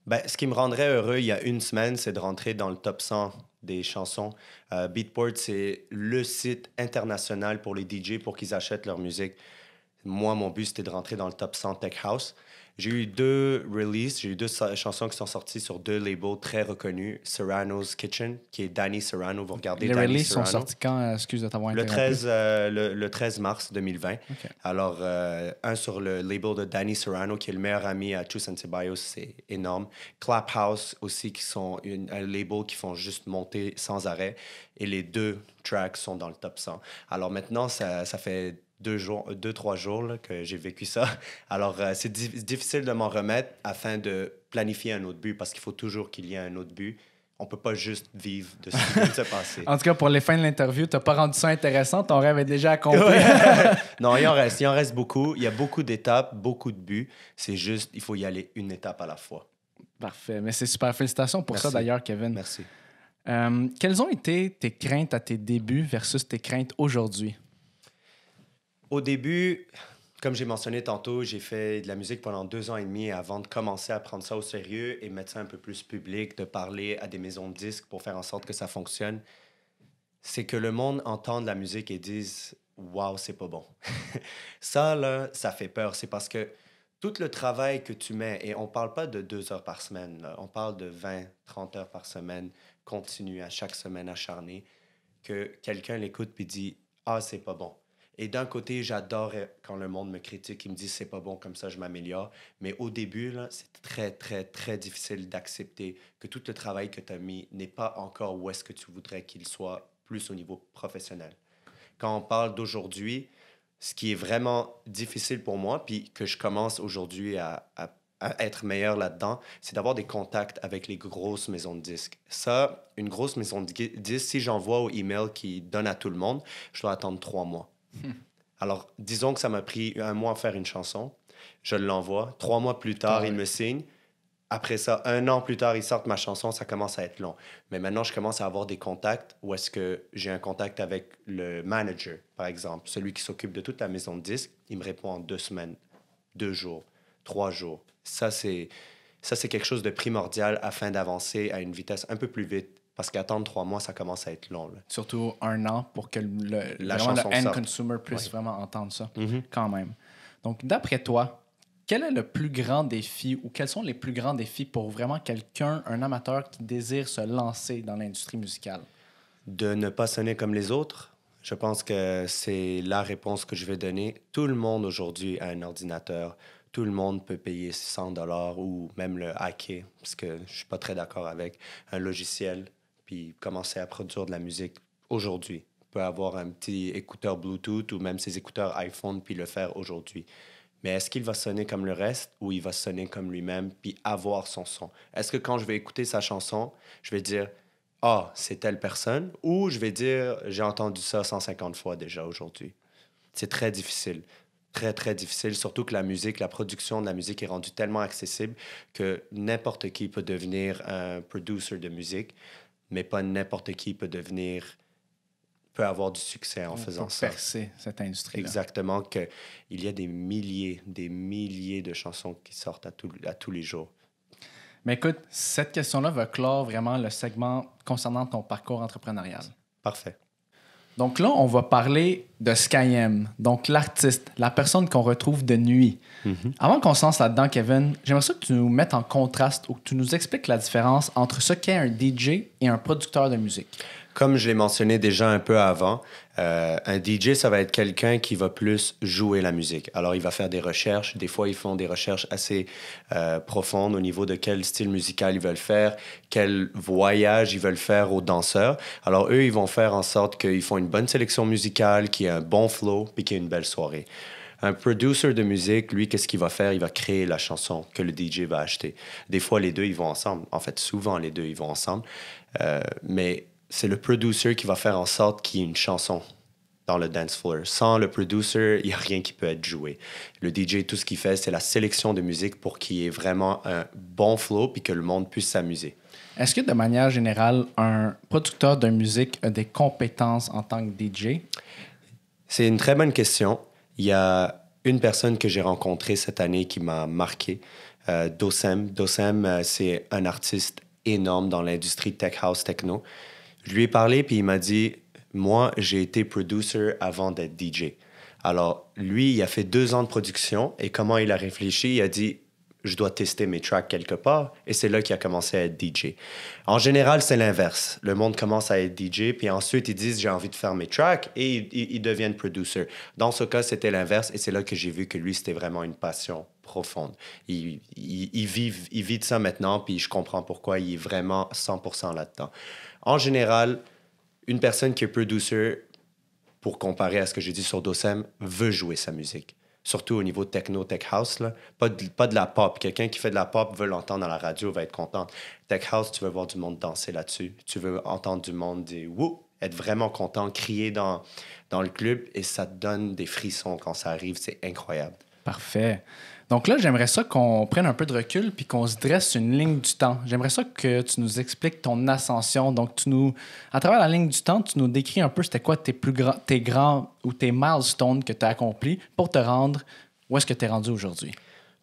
Ben, ce qui me rendrait heureux il y a une semaine, c'est de rentrer dans le top 100 des chansons. Euh, Beatport, c'est le site international pour les DJ pour qu'ils achètent leur musique. Moi, mon but, c'était de rentrer dans le top 100 Tech House. J'ai eu deux releases, j'ai eu deux chansons qui sont sorties sur deux labels très reconnus, Serrano's Kitchen, qui est Danny Serrano. Vous regardez Les releases sont sorties quand euh, Excuse de t'avoir le 13, euh, le, 13 mars 2020. Alors, euh, un sur le label de Danny Serrano, qui est le meilleur ami à True Bios, c'est énorme. Clap House aussi, qui sont une, un label qui font juste monter sans arrêt. Et les deux tracks sont dans le top 100. Alors maintenant, ça, ça fait deux, jours, deux trois jours que j'ai vécu ça. Alors, euh, c'est difficile de m'en remettre afin de planifier un autre but parce qu'il faut toujours qu'il y ait un autre but. On peut pas juste vivre de ce qui vient de se passer. en tout cas, pour les fins de l'interview, tu pas rendu ça intéressant. Ton rêve est déjà accompli. non, il en reste. Il en reste beaucoup. Il y a beaucoup d'étapes, beaucoup de buts. C'est juste, il faut y aller une étape à la fois. Parfait. Mais c'est super. Félicitations pour ça, d'ailleurs, Kevin. Merci. Euh, quelles ont été tes craintes à tes débuts versus tes craintes aujourd'hui? Au début, comme j'ai mentionné tantôt, j'ai fait de la musique pendant deux ans et demi avant de commencer à prendre ça au sérieux et mettre ça un peu plus public, de parler à des maisons de disques pour faire en sorte que ça fonctionne. C'est que le monde entende la musique et dise Waouh, c'est pas bon. ça, là, ça fait peur. C'est parce que tout le travail que tu mets, et on parle pas de deux heures par semaine, on parle de 20, 30 heures par semaine, continue à chaque semaine acharnée, que quelqu'un l'écoute puis dit Ah, c'est pas bon et d'un côté, j'adore euh, quand le monde me critique, il me dit c'est pas bon comme ça, je m'améliore. Mais au début, c'est très, très, très difficile d'accepter que tout le travail que tu as mis n'est pas encore où est-ce que tu voudrais qu'il soit, plus au niveau professionnel. Quand on parle d'aujourd'hui, ce qui est vraiment difficile pour moi, puis que je commence aujourd'hui à, être meilleur là-dedans, c'est d'avoir des contacts avec les grosses maisons de disques. Ça, une grosse maison de disques, si j'envoie au email qui donne à tout le monde, je dois attendre trois mois. Alors, disons que ça m'a pris un mois à faire une chanson. Je l'envoie. Trois mois plus tard, ah il me signe. Après ça, un an plus tard, il sort ma chanson, ça commence à être long. Mais maintenant, je commence à avoir des contacts où est-ce que j'ai un contact avec le manager, par exemple, celui qui s'occupe de toute la maison de disques. Il me répond en deux semaines, deux jours, trois jours. ça, c'est quelque chose de primordial afin d'avancer à une vitesse un peu plus vite parce qu'attendre trois mois, ça commence à être long. Surtout un an pour que le, La vraiment, end consumer puisse vraiment entendre ça, mm-hmm. quand même. Donc, d'après toi, quel est le plus grand défi ou quels sont les plus grands défis pour vraiment quelqu'un, un amateur qui désire se lancer dans l'industrie musicale? De ne pas sonner comme les autres. Je pense que c'est la réponse que je vais donner. Tout le monde aujourd'hui a un ordinateur. Tout le monde peut payer 100 dollars ou même le hacker, parce que je suis pas très d'accord avec un logiciel puis commencer à produire de la musique aujourd'hui. Peut avoir un petit écouteur Bluetooth ou même ses écouteurs iPhone puis le faire aujourd'hui. Mais est-ce qu'il va sonner comme le reste ou il va sonner comme lui-même puis avoir son son? Est-ce que quand je vais écouter sa chanson, je vais dire Ah, c'est telle personne ou je vais dire J'ai entendu ça 150 fois déjà aujourd'hui? C'est très difficile. Très, très difficile, surtout que la musique, la production de la musique est rendue tellement accessible que n'importe qui peut devenir un producer de musique mais pas n'importe qui peut devenir peut avoir du succès en faisant peut ça. Percer cette industrie. -là. Exactement, Il y a des milliers, des milliers de chansons qui sortent à, à tous les jours. Mais écoute, cette question-là va clore vraiment le segment concernant ton parcours entrepreneurial. Parfait. Donc là, on va parler de Skyem, donc l'artiste, la personne qu'on retrouve de nuit. Mhm. Avant qu'on lance là-dedans, Kevin, j'aimerais que tu nous mettes en contraste ou que tu nous expliques la différence entre ce qu'est un DJ et un producteur de musique. Comme je l'ai mentionné déjà un peu avant, euh, un DJ, ça va être quelqu'un qui va plus jouer la musique. Alors, il va faire des recherches. Des fois, ils font des recherches assez euh, profondes au niveau de quel style musical ils veulent faire, quel voyage ils veulent faire aux danseurs. Alors, eux, ils vont faire en sorte qu'ils font une bonne sélection musicale, qu'il y ait un bon flow, puis qu'il y ait une belle soirée. Un producer de musique, lui, qu'est-ce qu'il va faire? Il va créer la chanson que le DJ va acheter. Des fois, les deux, ils vont ensemble. En fait, souvent, les deux, ils vont ensemble. Euh, mais c'est le producer qui va faire en sorte qu'il y ait une chanson dans le dance floor. Sans le producer, il n'y a rien qui peut être joué. Le DJ, tout ce qu'il fait, c'est la sélection de musique pour qu'il y ait vraiment un bon flow puis que le monde puisse s'amuser. Est-ce que de manière générale, un producteur de musique a des compétences en tant que DJ? C'est une très bonne question. Il y a une personne que j'ai rencontrée cette année qui m'a marqué, euh, Dosem. Dosem, euh, c'est un artiste énorme dans l'industrie tech house techno. Je lui ai parlé, puis il m'a dit Moi, j'ai été producer avant d'être DJ. Alors, lui, il a fait deux ans de production et comment il a réfléchi Il a dit je dois tester mes tracks quelque part. Et c'est là qu'il a commencé à être DJ. En général, c'est l'inverse. Le monde commence à être DJ, puis ensuite, ils disent j'ai envie de faire mes tracks et ils, deviennent producer. Dans ce cas, c'était l'inverse et c'est là que j'ai vu que lui, c'était vraiment une passion profonde. Il, vit, il vit de ça maintenant, puis je comprends pourquoi il est vraiment 100% là-dedans. En général, une personne qui est producer, pour comparer à ce que j'ai dit sur Dosem, veut jouer sa musique surtout au niveau techno, tech house, là. Pas, de, pas de la pop. Quelqu'un qui fait de la pop veut l'entendre à la radio, va être content. Tech house, tu veux voir du monde danser là-dessus. Tu veux entendre du monde dire wouh, être vraiment content, crier dans, dans le club et ça te donne des frissons quand ça arrive. C'est incroyable. Parfait. Donc là, j'aimerais ça qu'on prenne un peu de recul puis qu'on se dresse une ligne du temps. J'aimerais ça que tu nous expliques ton ascension. Donc, tu nous, à travers la ligne du temps, tu nous décris un peu c'était quoi tes plus grands, tes grands ou tes milestones que tu as accomplis pour te rendre où est-ce que tu es rendu aujourd'hui.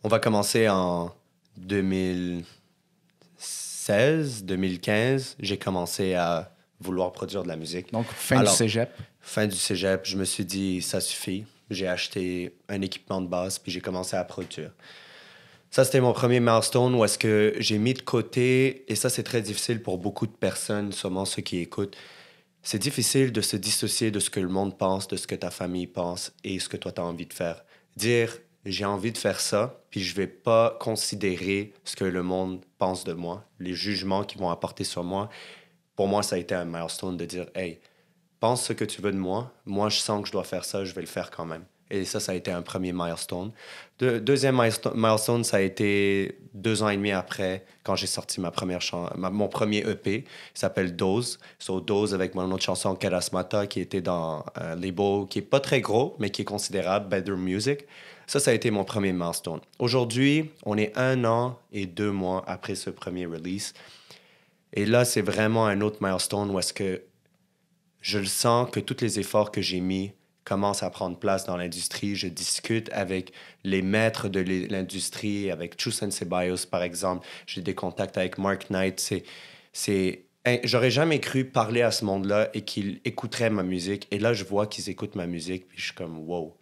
On va commencer en 2016, 2015. J'ai commencé à vouloir produire de la musique. Donc, fin du cégep. Fin du cégep, je me suis dit, ça suffit j'ai acheté un équipement de base, puis j'ai commencé à produire. Ça, c'était mon premier milestone où est-ce que j'ai mis de côté, et ça, c'est très difficile pour beaucoup de personnes, seulement ceux qui écoutent, c'est difficile de se dissocier de ce que le monde pense, de ce que ta famille pense et ce que toi, tu as envie de faire. Dire, j'ai envie de faire ça, puis je vais pas considérer ce que le monde pense de moi, les jugements qu'ils vont apporter sur moi. Pour moi, ça a été un milestone de dire, hey, pense ce que tu veux de moi. Moi, je sens que je dois faire ça, je vais le faire quand même. Et ça, ça a été un premier milestone. deuxième milestone, ça a été deux ans et demi après, quand j'ai sorti ma première ma, mon premier EP, s'appelle Dose. So, Dose avec mon autre chanson Karasmata, qui était dans un euh, label qui est pas très gros, mais qui est considérable, Bedroom Music. Ça, ça a été mon premier milestone. Aujourd'hui, on est un an et deux mois après ce premier release. Et là, c'est vraiment un autre milestone où est-ce que je le sens que tous les efforts que j'ai mis commencent à prendre place dans l'industrie. Je discute avec les maîtres de l'industrie, avec Chusen Bios, par exemple. J'ai des contacts avec Mark Knight. C'est, c'est... J'aurais jamais cru parler à ce monde-là et qu'ils écouteraient ma musique. Et là, je vois qu'ils écoutent ma musique, puis je suis comme « wow ».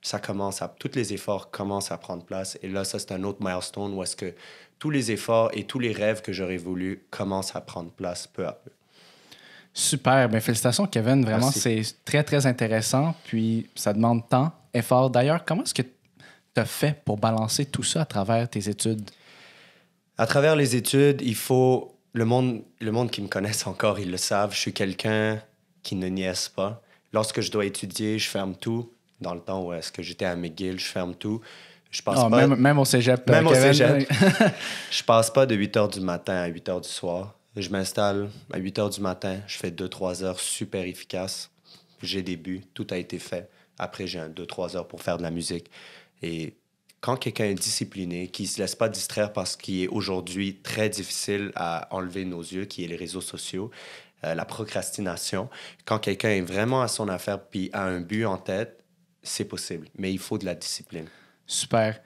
Ça commence à... Tous les efforts commencent à prendre place. Et là, ça, c'est un autre milestone où est-ce que tous les efforts et tous les rêves que j'aurais voulu commencent à prendre place peu à peu. Super. bien félicitations, Kevin. Vraiment, c'est très, très intéressant. Puis, ça demande temps, effort. D'ailleurs, comment est-ce que tu as fait pour balancer tout ça à travers tes études? À travers les études, il faut. Le monde, le monde qui me connaissent encore, ils le savent. Je suis quelqu'un qui ne niaise pas. Lorsque je dois étudier, je ferme tout. Dans le temps où est-ce que j'étais à McGill, je ferme tout. Je passe ah, même, au cégep. Euh, Kevin. je passe pas de 8 h du matin à 8 h du soir. Je m'installe à 8 heures du matin, je fais 2-3 heures super efficaces. J'ai des buts, tout a été fait. Après, j'ai un 2-3 heures pour faire de la musique. Et quand quelqu'un est discipliné, qui ne se laisse pas distraire parce qu'il est aujourd'hui très difficile à enlever nos yeux, qui est les réseaux sociaux, euh, la procrastination, quand quelqu'un est vraiment à son affaire puis a un but en tête, c'est possible. Mais il faut de la discipline. Super.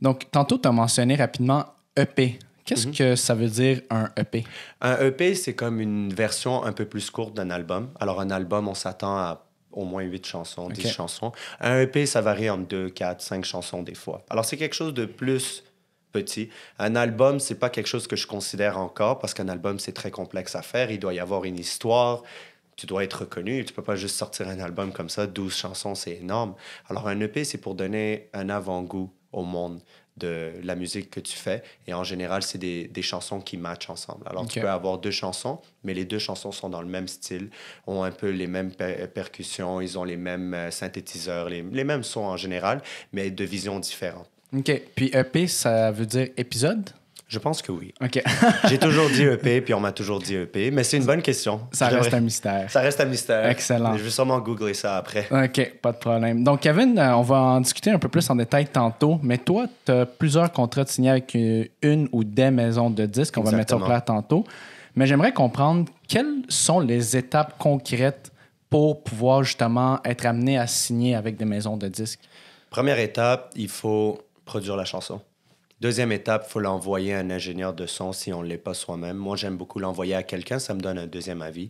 Donc, tantôt, tu as mentionné rapidement EP. Qu'est-ce mhm. que ça veut dire un EP? Un EP, c'est comme une version un peu plus courte d'un album. Alors, un album, on s'attend à au moins 8 chansons, 10 chansons. Un EP, ça varie entre 2, 4, 5 chansons des fois. Alors, c'est quelque chose de plus petit. Un album, c'est pas quelque chose que je considère encore parce qu'un album, c'est très complexe à faire. Il doit y avoir une histoire. Tu dois être reconnu. Tu peux pas juste sortir un album comme ça. 12 chansons, c'est énorme. Alors, un EP, c'est pour donner un avant-goût au monde, de la musique que tu fais. Et en général, c'est des, chansons qui matchent ensemble. Alors, tu peux avoir deux chansons, mais les deux chansons sont dans le même style, ont un peu les mêmes percussions, ils ont les mêmes euh, synthétiseurs, les, les, mêmes sons en général, mais de visions différentes. OK. Puis EP, ça veut dire épisode? Je pense que oui. OK. J'ai toujours dit EP, puis on m'a toujours dit EP, mais c'est une bonne question. Ça reste un mystère. Ça reste un mystère. Excellent. Je vais sûrement googler ça après. OK, pas de problème. Donc, Kevin, euh, on va en discuter un peu plus en détail tantôt, mais toi, tu as plusieurs contrats de signer avec euh, une ou des maisons de disques. On va mettre ça au clair tantôt. Mais j'aimerais comprendre quelles sont les étapes concrètes pour pouvoir justement être amené à signer avec des maisons de disques. Première étape, il faut produire la chanson. Deuxième étape, il faut l'envoyer à un ingénieur de son si on ne l'est pas soi-même. Moi, j'aime beaucoup l'envoyer à quelqu'un, ça me donne un deuxième avis.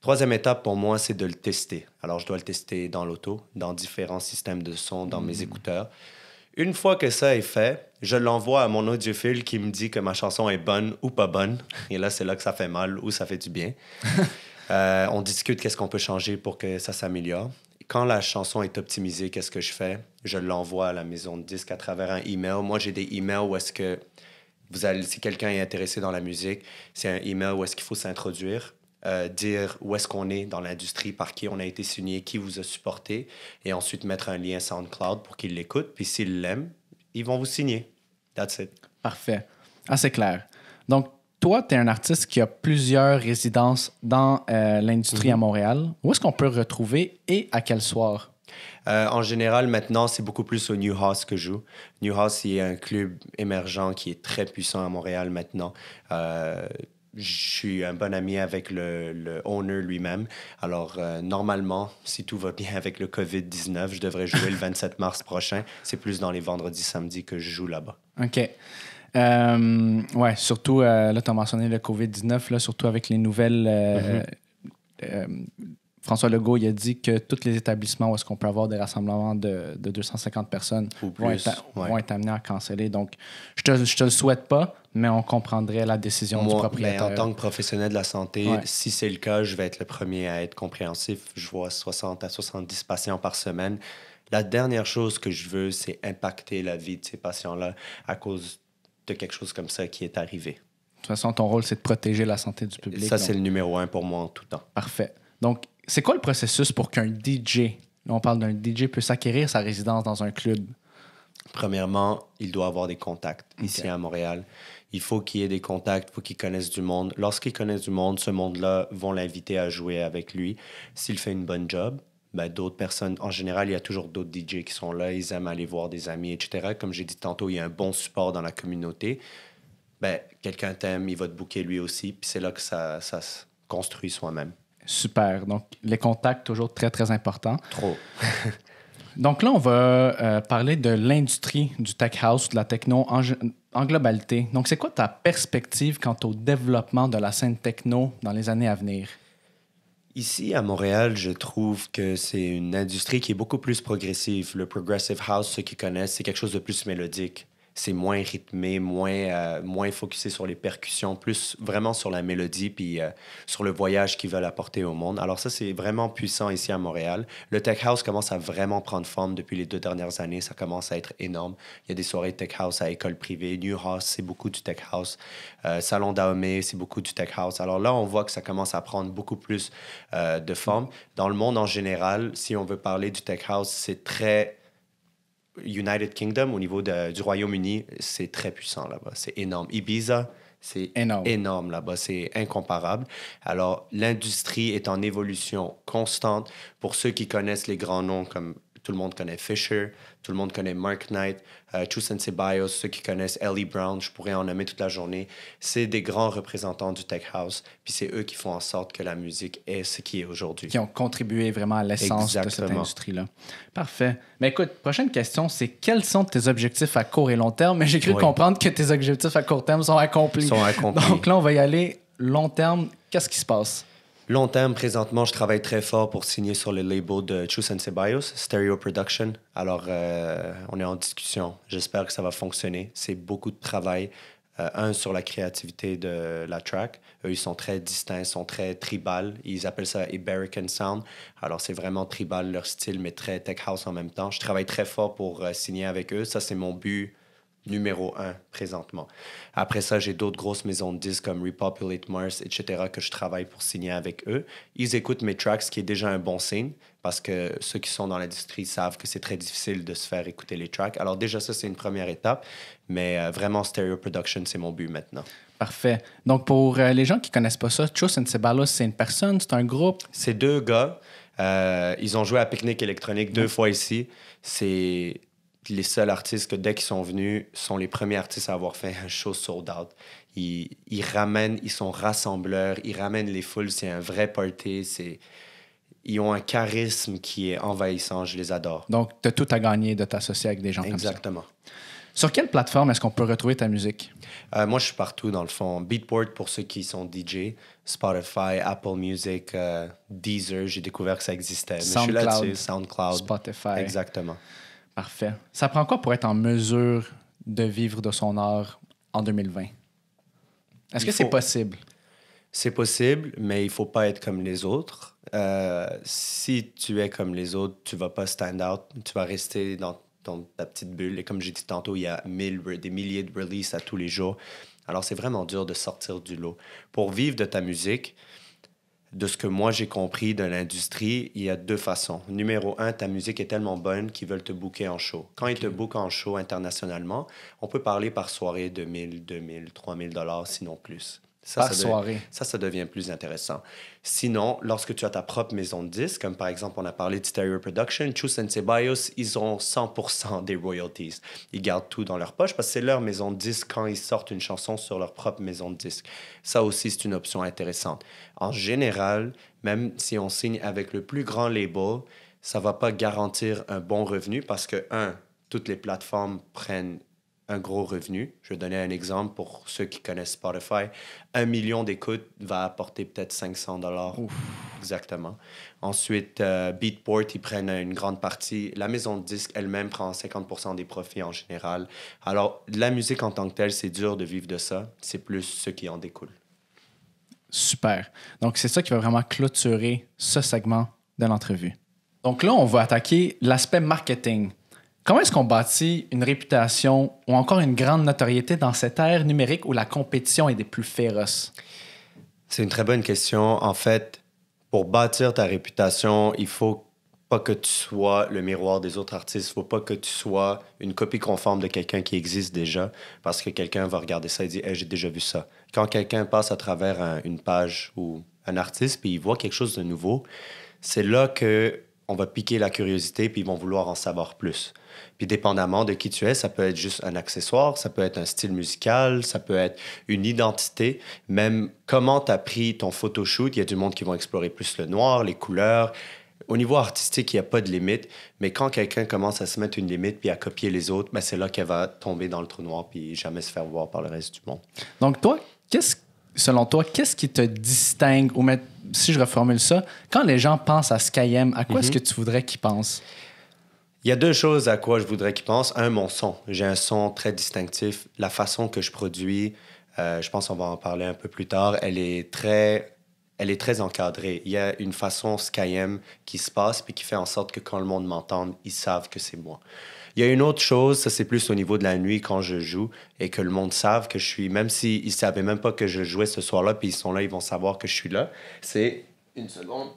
Troisième étape pour moi, c'est de le tester. Alors, je dois le tester dans l'auto, dans différents systèmes de son, dans mes mm-hmm. écouteurs. Une fois que ça est fait, je l'envoie à mon audiophile qui me dit que ma chanson est bonne ou pas bonne. Et là, c'est là que ça fait mal ou ça fait du bien. Euh, on discute qu'est-ce qu'on peut changer pour que ça s'améliore quand la chanson est optimisée, qu'est-ce que je fais? Je l'envoie à la maison de disque à travers un email. Moi, j'ai des emails où est-ce que vous allez, si quelqu'un est intéressé dans la musique, c'est un email où est-ce qu'il faut s'introduire, euh, dire où est-ce qu'on est dans l'industrie, par qui on a été signé, qui vous a supporté, et ensuite mettre un lien SoundCloud pour qu'ils l'écoutent, Puis s'il l'aiment, ils vont vous signer. That's it. Parfait. assez ah, clair. Donc, toi, tu es un artiste qui a plusieurs résidences dans euh, l'industrie à mhm. Montréal. Où est-ce qu'on peut retrouver et à quel soir? Euh, en général, maintenant, c'est beaucoup plus au New House que je joue. New House, c'est un club émergent qui est très puissant à Montréal maintenant. Euh, je suis un bon ami avec le, owner lui-même. Alors, normalement, si tout va bien avec le COVID-19, je devrais jouer le 27 mars prochain. C'est plus dans les vendredis, samedis que je joue là-bas. OK. Euh, ouais, surtout, euh, là, tu as mentionné le COVID-19, là, surtout avec les nouvelles. Euh, mm-hmm. euh, François Legault, il a dit que tous les établissements où est-ce qu'on peut avoir des rassemblements de, 250 personnes vont, être, amenés à canceller. Donc, je te, je te le souhaite pas, mais on comprendrait la décision du propriétaire. Ben, en tant que professionnel de la santé, si c'est le cas, je vais être le premier à être compréhensif. Je vois 60 à 70 patients par semaine. La dernière chose que je veux, c'est impacter la vie de ces patients-là à cause de quelque chose comme ça qui est arrivé. De toute façon, ton rôle, c'est de protéger la santé du public. Ça, c'est le numéro un pour moi en tout temps. Parfait. Donc, c'est quoi le processus pour qu'un DJ, on parle d'un DJ, puisse acquérir sa résidence dans un club? Premièrement, il doit avoir des contacts ici à Montréal. Il faut qu'il ait des contacts, il faut qu'il connaisse du monde. Lorsqu'il connaisse du monde, ce monde-là vont l'inviter à jouer avec lui. S'il fait une bonne job, ben, d'autres personnes. En général, il y a toujours d'autres DJ qui sont là, ils aiment aller voir des amis, etc. Comme j'ai dit tantôt, il y a un bon support dans la communauté. Ben, quelqu'un t'aime, il va te booker lui aussi, puis c'est là que ça, ça se construit soi-même. Super. Donc, les contacts, toujours très, très importants. Trop. Donc là, on va euh, parler de l'industrie du tech house, de la techno en, en globalité. Donc, c'est quoi ta perspective quant au développement de la scène techno dans les années à venir? Ici, à Montréal, je trouve que c'est une industrie qui est beaucoup plus progressive. Le progressive house, ceux qui connaissent, c'est quelque chose de plus mélodique c'est moins rythmé, moins, euh, moins focusé sur les percussions, plus vraiment sur la mélodie puis euh, sur le voyage qu'ils veulent apporter au monde. Alors ça, c'est vraiment puissant ici à Montréal. Le tech house commence à vraiment prendre forme depuis les deux dernières années. Ça commence à être énorme. Il y a des soirées tech house à école privée. New House, c'est beaucoup du tech house. Euh, Salon d'Aomé, c'est beaucoup du tech house. Alors là, on voit que ça commence à prendre beaucoup plus de forme. Dans le monde en général, si on veut parler du tech house, c'est très United Kingdom, au niveau du Royaume-Uni, c'est très puissant là-bas. C'est énorme. Ibiza, c'est énorme, énorme là-bas. C'est incomparable. Alors, l'industrie est en évolution constante. Pour ceux qui connaissent les grands noms comme tout le monde connaît Fisher, tout le monde connaît Mark Knight, euh, Bios, ceux qui connaissent Ellie Brown, je pourrais en nommer toute la journée. C'est des grands représentants du tech house, puis c'est eux qui font en sorte que la musique est ce qui est aujourd'hui. Qui ont contribué vraiment à l'essence de cette industrie-là. Parfait. Mais écoute, prochaine question, c'est quels sont tes objectifs à court et long terme? Mais j'ai cru comprendre que tes objectifs à court terme sont accomplis. Sont accomplis. Donc là, on va y aller long terme. Qu'est-ce qui se passe? long terme, présentement, je travaille très fort pour signer sur le label de choose and Ceballos, Stereo Production. Alors, euh, on est en discussion. J'espère que ça va fonctionner. C'est beaucoup de travail. Euh, un, sur la créativité de la track. Eux, ils sont très distincts, sont très tribal. Ils appellent ça Iberican Sound. Alors, c'est vraiment tribal leur style, mais très tech house en même temps. Je travaille très fort pour euh, signer avec eux. Ça, c'est mon but numéro un présentement. Après ça, j'ai d'autres grosses maisons de disques comme Repopulate Mars, etc., que je travaille pour signer avec eux. Ils écoutent mes tracks, ce qui est déjà un bon signe, parce que ceux qui sont dans l'industrie savent que c'est très difficile de se faire écouter les tracks. Alors déjà, ça, c'est une première étape, mais euh, vraiment, Stereo Production, c'est mon but maintenant. Parfait. Donc, pour euh, les gens qui connaissent pas ça, Chus and Ceballos, c'est une personne, c'est un groupe? C'est deux gars. Euh, ils ont joué à Picnic électronique deux fois ici. C'est les seuls artistes que dès qu'ils sont venus sont les premiers artistes à avoir fait un show sold out. Ils, ramènent, ils sont rassembleurs, ils ramènent les foules, c'est un vrai party, c'est ils ont un charisme qui est envahissant, je les adore. Donc tu as tout à gagner de t'associer avec des gens Exactement. comme ça. Exactement. Sur quelle plateforme est-ce qu'on peut retrouver ta musique euh, Moi, je suis partout dans le fond. Beatport pour ceux qui sont DJ, Spotify, Apple Music, euh, Deezer. J'ai découvert que ça existait. SoundCloud, je suis là SoundCloud, Spotify. Exactement. Parfait. Ça prend quoi pour être en mesure de vivre de son art en 2020? Est-ce que c'est possible? C'est possible, mais il faut pas être comme les autres. Euh, si tu es comme les autres, tu vas pas stand out, tu vas rester dans ta petite bulle. Et comme j'ai dit tantôt, il y a des milliers de releases à tous les jours. Alors c'est vraiment dur de sortir du lot. Pour vivre de ta musique, de ce que moi j'ai compris de l'industrie, il y a deux façons. Numéro un, ta musique est tellement bonne qu'ils veulent te booker en show. Quand ils te bookent en show internationalement, on peut parler par soirée de 1000, 2000, 3000 dollars, sinon plus. Ça, ça soirée. ça, ça devient plus intéressant. Sinon, lorsque tu as ta propre maison de disques, comme par exemple, on a parlé de Stereo Production, and Ceballos, ils ont 100% des royalties. Ils gardent tout dans leur poche parce que c'est leur maison de disques quand ils sortent une chanson sur leur propre maison de disques. Ça aussi, c'est une option intéressante. En général, même si on signe avec le plus grand label, ça va pas garantir un bon revenu parce que, un, toutes les plateformes prennent un gros revenu. Je vais donner un exemple pour ceux qui connaissent Spotify. Un million d'écoutes va apporter peut-être 500 dollars. Exactement. Ensuite, euh, Beatport, ils prennent une grande partie. La maison de disques elle-même prend 50 des profits en général. Alors, la musique en tant que telle, c'est dur de vivre de ça. C'est plus ce qui en découle. Super. Donc, c'est ça qui va vraiment clôturer ce segment de l'entrevue. Donc là, on va attaquer l'aspect marketing. Comment est-ce qu'on bâtit une réputation ou encore une grande notoriété dans cette ère numérique où la compétition est des plus féroces? C'est une très bonne question. En fait, pour bâtir ta réputation, il faut pas que tu sois le miroir des autres artistes. Il faut pas que tu sois une copie conforme de quelqu'un qui existe déjà parce que quelqu'un va regarder ça et dire j'ai déjà vu ça ». Quand quelqu'un passe à travers une page ou un artiste puis il voit quelque chose de nouveau, c'est là que on va piquer la curiosité puis ils vont vouloir en savoir plus. Puis dépendamment de qui tu es, ça peut être juste un accessoire, ça peut être un style musical, ça peut être une identité, même comment tu as pris ton photoshoot. Il y a du monde qui vont explorer plus le noir, les couleurs. Au niveau artistique, il n'y a pas de limite, mais quand quelqu'un commence à se mettre une limite puis à copier les autres, ben c'est là qu'elle va tomber dans le trou noir puis jamais se faire voir par le reste du monde. Donc toi, quest selon toi, qu'est-ce qui te distingue, ou si je reformule ça, quand les gens pensent à Skyem, à quoi mm-hmm. est-ce que tu voudrais qu'ils pensent? Il y a deux choses à quoi je voudrais qu'ils pensent. Un, mon son. J'ai un son très distinctif. La façon que je produis, euh, je pense qu'on va en parler un peu plus tard, elle est très elle est très encadrée. Il y a une façon Skyem qui se passe puis qui fait en sorte que quand le monde m'entende, ils savent que c'est moi. Il y a une autre chose, ça c'est plus au niveau de la nuit quand je joue et que le monde savent que je suis, même s'ils si ne savaient même pas que je jouais ce soir-là, puis ils sont là, ils vont savoir que je suis là. C'est une seconde.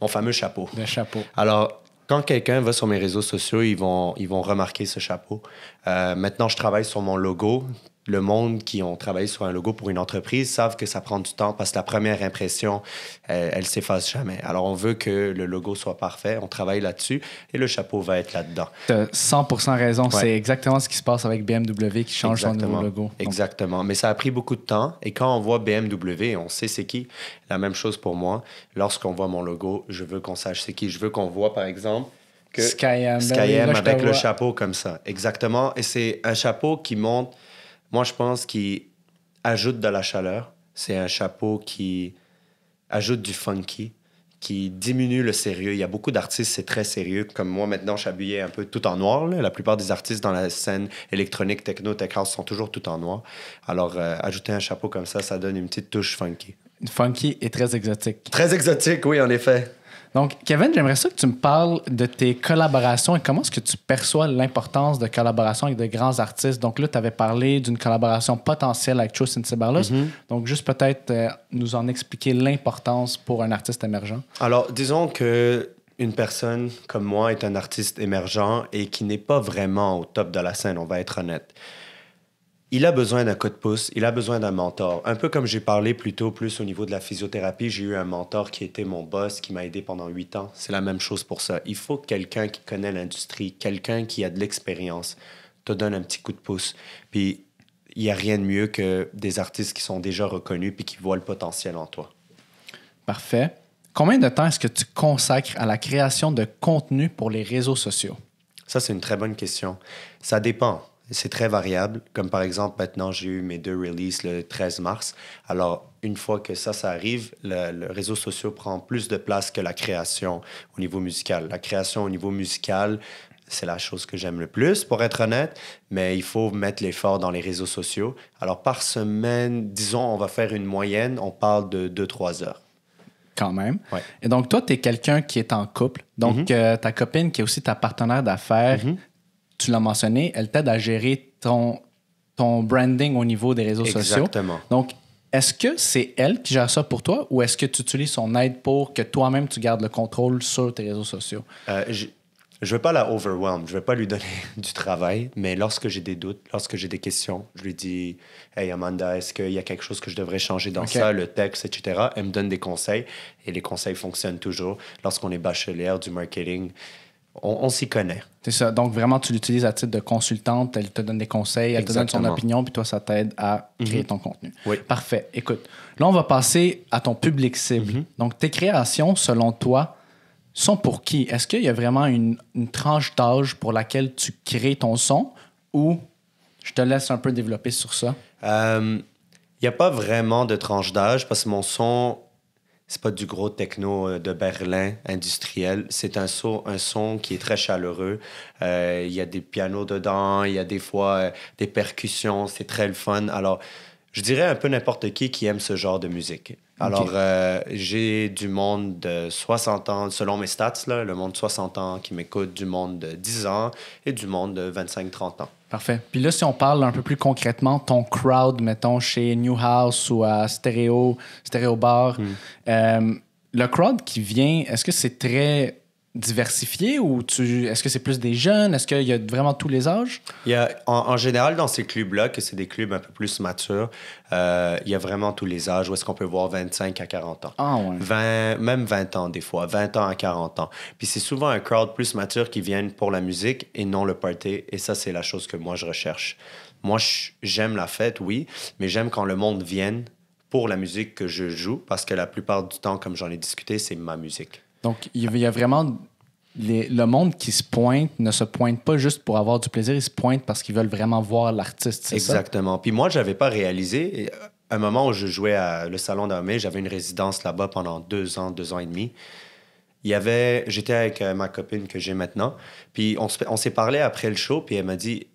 Mon fameux chapeau. Le chapeau. Alors, quand quelqu'un va sur mes réseaux sociaux, ils vont, ils vont remarquer ce chapeau. Euh, maintenant, je travaille sur mon logo le monde qui ont travaillé sur un logo pour une entreprise savent que ça prend du temps parce que la première impression, elle, s'efface jamais. Alors, on veut que le logo soit parfait, on travaille là-dessus et le chapeau va être là-dedans. Tu as 100% raison. C'est exactement ce qui se passe avec BMW qui change son nouveau logo. Exactement. Mais ça a pris beaucoup de temps et quand on voit BMW, on sait c'est qui. La même chose pour moi. Lorsqu'on voit mon logo, je veux qu'on sache c'est qui. Je veux qu'on voit, par exemple, que SkyM Sky ben avec le chapeau comme ça. Exactement. Et c'est un chapeau qui monte... Moi, je pense qu'il ajoute de la chaleur. C'est un chapeau qui ajoute du funky, qui diminue le sérieux. Il y a beaucoup d'artistes, c'est très sérieux. Comme moi, maintenant, je suis un peu tout en noir. La plupart des artistes dans la scène électronique, techno, tech house sont toujours tout en noir. Alors, euh, ajouter un chapeau comme ça, ça donne une petite touche funky. Funky et très exotique. Très exotique, oui, en effet. Donc, Kevin, j'aimerais ça que tu me parles de tes collaborations et comment est-ce que tu perçois l'importance de collaborations avec de grands artistes. Donc là, tu avais parlé d'une collaboration potentielle avec Trust in Mm Donc, juste peut-être euh, nous en expliquer l'importance pour un artiste émergent. Alors, disons que une personne comme moi est un artiste émergent et qui n'est pas vraiment au top de la scène, on va être honnête il a besoin d'un coup de pouce, il a besoin d'un mentor. Un peu comme j'ai parlé plus tôt, plus au niveau de la physiothérapie, j'ai eu un mentor qui était mon boss, qui m'a aidé pendant huit ans. C'est la même chose pour ça. Il faut quelqu'un qui connaît l'industrie, quelqu'un qui a de l'expérience, te donne un petit coup de pouce. Puis il n'y a rien de mieux que des artistes qui sont déjà reconnus puis qui voient le potentiel en toi. Parfait. Combien de temps est-ce que tu consacres à la création de contenu pour les réseaux sociaux? Ça, c'est une très bonne question. Ça dépend c'est très variable. Comme par exemple, maintenant, j'ai eu mes deux releases le 13 mars. Alors, une fois que ça, ça arrive, le, réseau social prend plus de place que la création au niveau musical. La création au niveau musical, c'est la chose que j'aime le plus, pour être honnête, mais il faut mettre l'effort dans les réseaux sociaux. Alors, par semaine, disons, on va faire une moyenne, on parle de 2-3 heures quand même. Et donc, toi, tu es quelqu'un qui est en couple. Donc, mhm. euh, ta copine, qui est aussi ta partenaire d'affaires, mhm tu l'as mentionné, elle t'aide à gérer ton, ton branding au niveau des réseaux sociaux. Exactement. Donc, est-ce que c'est elle qui gère ça pour toi ou est-ce que tu utilises son aide pour que toi-même tu gardes le contrôle sur tes réseaux sociaux? Euh, je ne veux pas la overwhelm, je ne veux pas lui donner du travail, mais lorsque j'ai des doutes, lorsque j'ai des questions, je lui dis Hey Amanda, est-ce qu'il y a quelque chose que je devrais changer dans ça, le texte, etc. Elle me donne des conseils et les conseils fonctionnent toujours. Lorsqu'on est bachelier du marketing, on, s'y connaît. C'est ça. Donc, vraiment, tu l'utilises à titre de consultante. Elle te donne des conseils, elle te donne son opinion, puis toi, ça t'aide à créer mhm. ton contenu. Oui. Parfait. Écoute, là, on va passer à ton public cible. Mhm. Donc, tes créations, selon toi, sont pour qui? Est-ce qu'il y a vraiment une, tranche d'âge pour laquelle tu crées ton son ou je te laisse un peu développer sur ça? Euh, il n'y a pas vraiment de tranche d'âge parce que mon son, c'est pas du gros techno euh, de Berlin industriel. C'est un son, un son qui est très chaleureux. Euh, il y a des pianos dedans, il y a des fois euh, des percussions. C'est très le fun. Alors, je dirais un peu n'importe qui qui aime ce genre de musique. Alors, euh, j'ai du monde de 60 ans, selon mes stats, le monde de 60 ans qui m'écoute, du monde de 10 ans et du monde de 25-30 ans. Parfait. Puis là, si on parle un peu plus concrètement, ton crowd, mettons, chez New House ou à Stéréo, Stéréo Bar, hmm. euh, le crowd qui vient, est-ce que c'est très diversifié ou tu est-ce que c'est plus des jeunes? Est-ce qu'il y a vraiment tous les âges? Il y a, en, général, dans ces clubs-là, que c'est des clubs un peu plus matures, euh, il y a vraiment tous les âges où est-ce qu'on peut voir 25 à 40 ans. 20, ah, même 20 ans des fois, 20 ans à 40 ans. Puis c'est souvent un crowd plus mature qui viennent pour la musique et non le party. Et ça, c'est la chose que moi, je recherche. Moi, j'aime la fête, oui, mais j'aime quand le monde vient pour la musique que je joue parce que la plupart du temps, comme j'en ai discuté, c'est ma musique. Donc, il y a vraiment. le monde qui se pointe ne se pointe pas juste pour avoir du plaisir, ils se pointent parce qu'ils veulent vraiment voir l'artiste. Exactement. Puis moi, je n'avais pas réalisé. Euh, un moment où je jouais à le Salon d'armée, j'avais une résidence là-bas pendant deux ans, deux ans et demi. Il y avait, j'étais avec euh, ma copine que j'ai maintenant, puis on, s'est parlé après le show, puis elle m'a dit,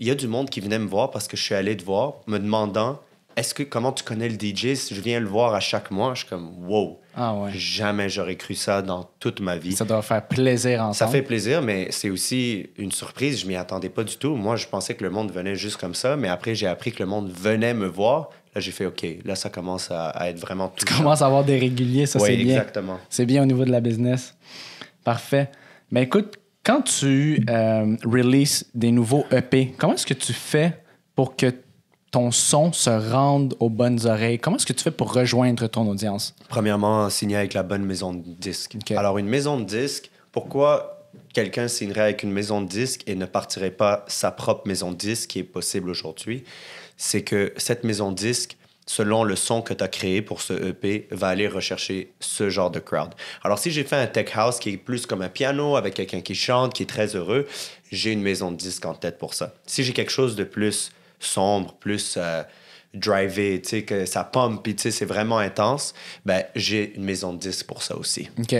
il y a du monde qui venait me voir parce que je suis allé te voir, me demandant, est-ce que comment tu connais le DJ Je viens le voir à chaque mois. Je suis comme, wow. Ah Jamais j'aurais cru ça dans toute ma vie. Ça doit faire plaisir ensemble. Ça fait plaisir, mais c'est aussi une surprise. Je m'y attendais pas du tout. Moi, je pensais que le monde venait juste comme ça, mais après, j'ai appris que le monde venait me voir. Là, j'ai fait OK, là, ça commence à, être vraiment tout. Tu commences à avoir des réguliers, ça, c'est bien. exactement. C'est bien au niveau de la business. Parfait. Mais ben, écoute, quand tu euh, releases des nouveaux EP, comment est-ce que tu fais pour que ton son se rende aux bonnes oreilles, comment est-ce que tu fais pour rejoindre ton audience? Premièrement, signer avec la bonne maison de disque. Alors, une maison de disque, pourquoi quelqu'un signerait avec une maison de disque et ne partirait pas sa propre maison de disque, qui est possible aujourd'hui? C'est que cette maison de disque, selon le son que tu as créé pour ce EP, va aller rechercher ce genre de crowd. Alors, si j'ai fait un tech house qui est plus comme un piano avec quelqu'un qui chante, qui est très heureux, j'ai une maison de disque en tête pour ça. Si j'ai quelque chose de plus sombre, plus euh, drivé, tu sais, que ça pompe, puis tu sais, c'est vraiment intense, ben, j'ai une maison de 10 pour ça aussi. OK.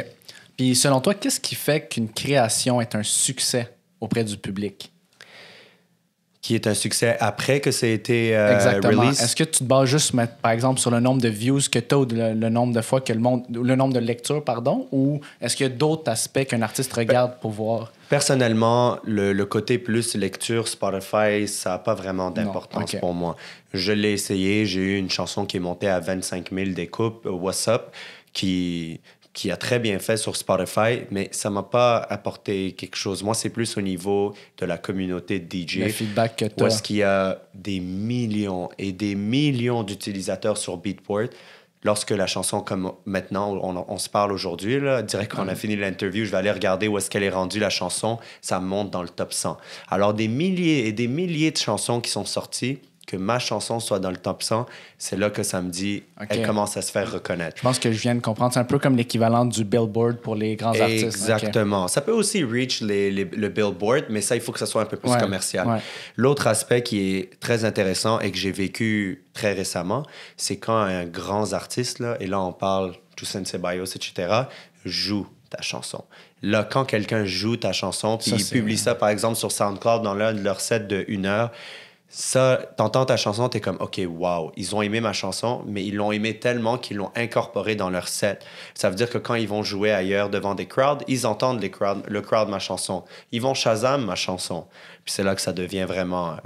Puis selon toi, qu'est-ce qui fait qu'une création est un succès auprès du public? Qui est un succès après que ça a été euh, Exactement. Est-ce que tu te bases juste, par exemple, sur le nombre de views que tu ou le, nombre de fois que le monde, le nombre de lectures, pardon, ou est-ce qu'il y a d'autres aspects qu'un artiste ben, regarde pour voir? Personnellement, le, côté plus lecture, Spotify, ça n'a pas vraiment d'importance pour moi. Je l'ai essayé, j'ai eu une chanson qui est montée à 25 000 découpes, euh, What's Up, qui, qui a très bien fait sur Spotify, mais ça m'a pas apporté quelque chose. Moi, c'est plus au niveau de la communauté DJ. Le feedback que Parce qu'il y a des millions et des millions d'utilisateurs sur Beatport lorsque la chanson, comme maintenant, on, se parle aujourd'hui, direct qu'on a fini l'interview, je vais aller regarder où est-ce qu'elle est rendue, la chanson, ça monte dans le top 100. Alors, des milliers et des milliers de chansons qui sont sorties que ma chanson soit dans le top 100, c'est là que ça me dit, elle commence à se faire reconnaître. Je pense que je viens de comprendre. C'est un peu comme l'équivalent du Billboard pour les grands artistes. Exactement. Ça peut aussi reach les, le Billboard, mais ça, il faut que ça soit un peu plus commercial. L'autre aspect qui est très intéressant et que j'ai vécu très récemment, c'est quand un grand artiste, là, et là, on parle Toussaint Ceballos, etc., joue ta chanson. Là, quand quelqu'un joue ta chanson, puis il publie ça, par exemple, sur SoundCloud dans l'un de leurs sets de une heure, ça, t'entends ta chanson, t'es comme, OK, wow, ils ont aimé ma chanson, mais ils l'ont aimé tellement qu'ils l'ont incorporée dans leur set. Ça veut dire que quand ils vont jouer ailleurs devant des crowds, ils entendent les crowd, le crowd ma chanson. Ils vont Shazam ma chanson. Puis c'est là que ça devient vraiment euh,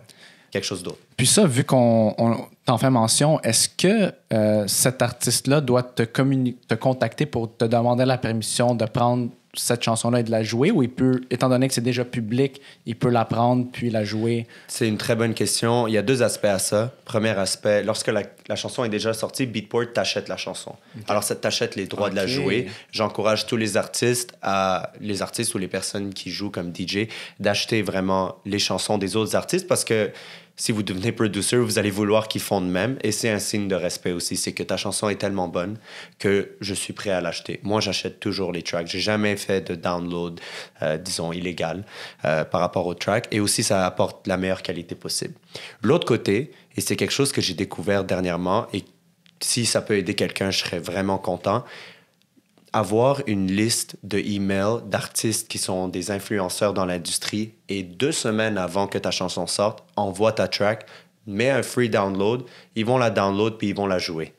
quelque chose d'autre. Puis ça, vu qu'on t'en fait mention, est-ce que euh, cet artiste-là doit te, te contacter pour te demander la permission de prendre cette chanson-là et de la jouer ou il peut, étant donné que c'est déjà public, il peut la prendre puis la jouer? C'est une très bonne question. Il y a deux aspects à ça. Premier aspect, lorsque la, chanson est déjà sortie, Beatport t'achète la chanson. Alors, ça t'achète les droits de la jouer. J'encourage tous les artistes, à, les artistes ou les personnes qui jouent comme DJ, d'acheter vraiment les chansons des autres artistes parce que si vous devenez producer, vous allez vouloir qu'ils font de même. Et c'est un signe de respect aussi. C'est que ta chanson est tellement bonne que je suis prêt à l'acheter. Moi, j'achète toujours les tracks. J'ai jamais fait de download, euh, disons, illégal euh, par rapport aux tracks. Et aussi, ça apporte la meilleure qualité possible. L'autre côté, et c'est quelque chose que j'ai découvert dernièrement et si ça peut aider quelqu'un, je serais vraiment content avoir une liste de emails d'artistes qui sont des influenceurs dans l'industrie et deux semaines avant que ta chanson sorte, envoie ta track, mets un free download, ils vont la download puis ils vont la jouer.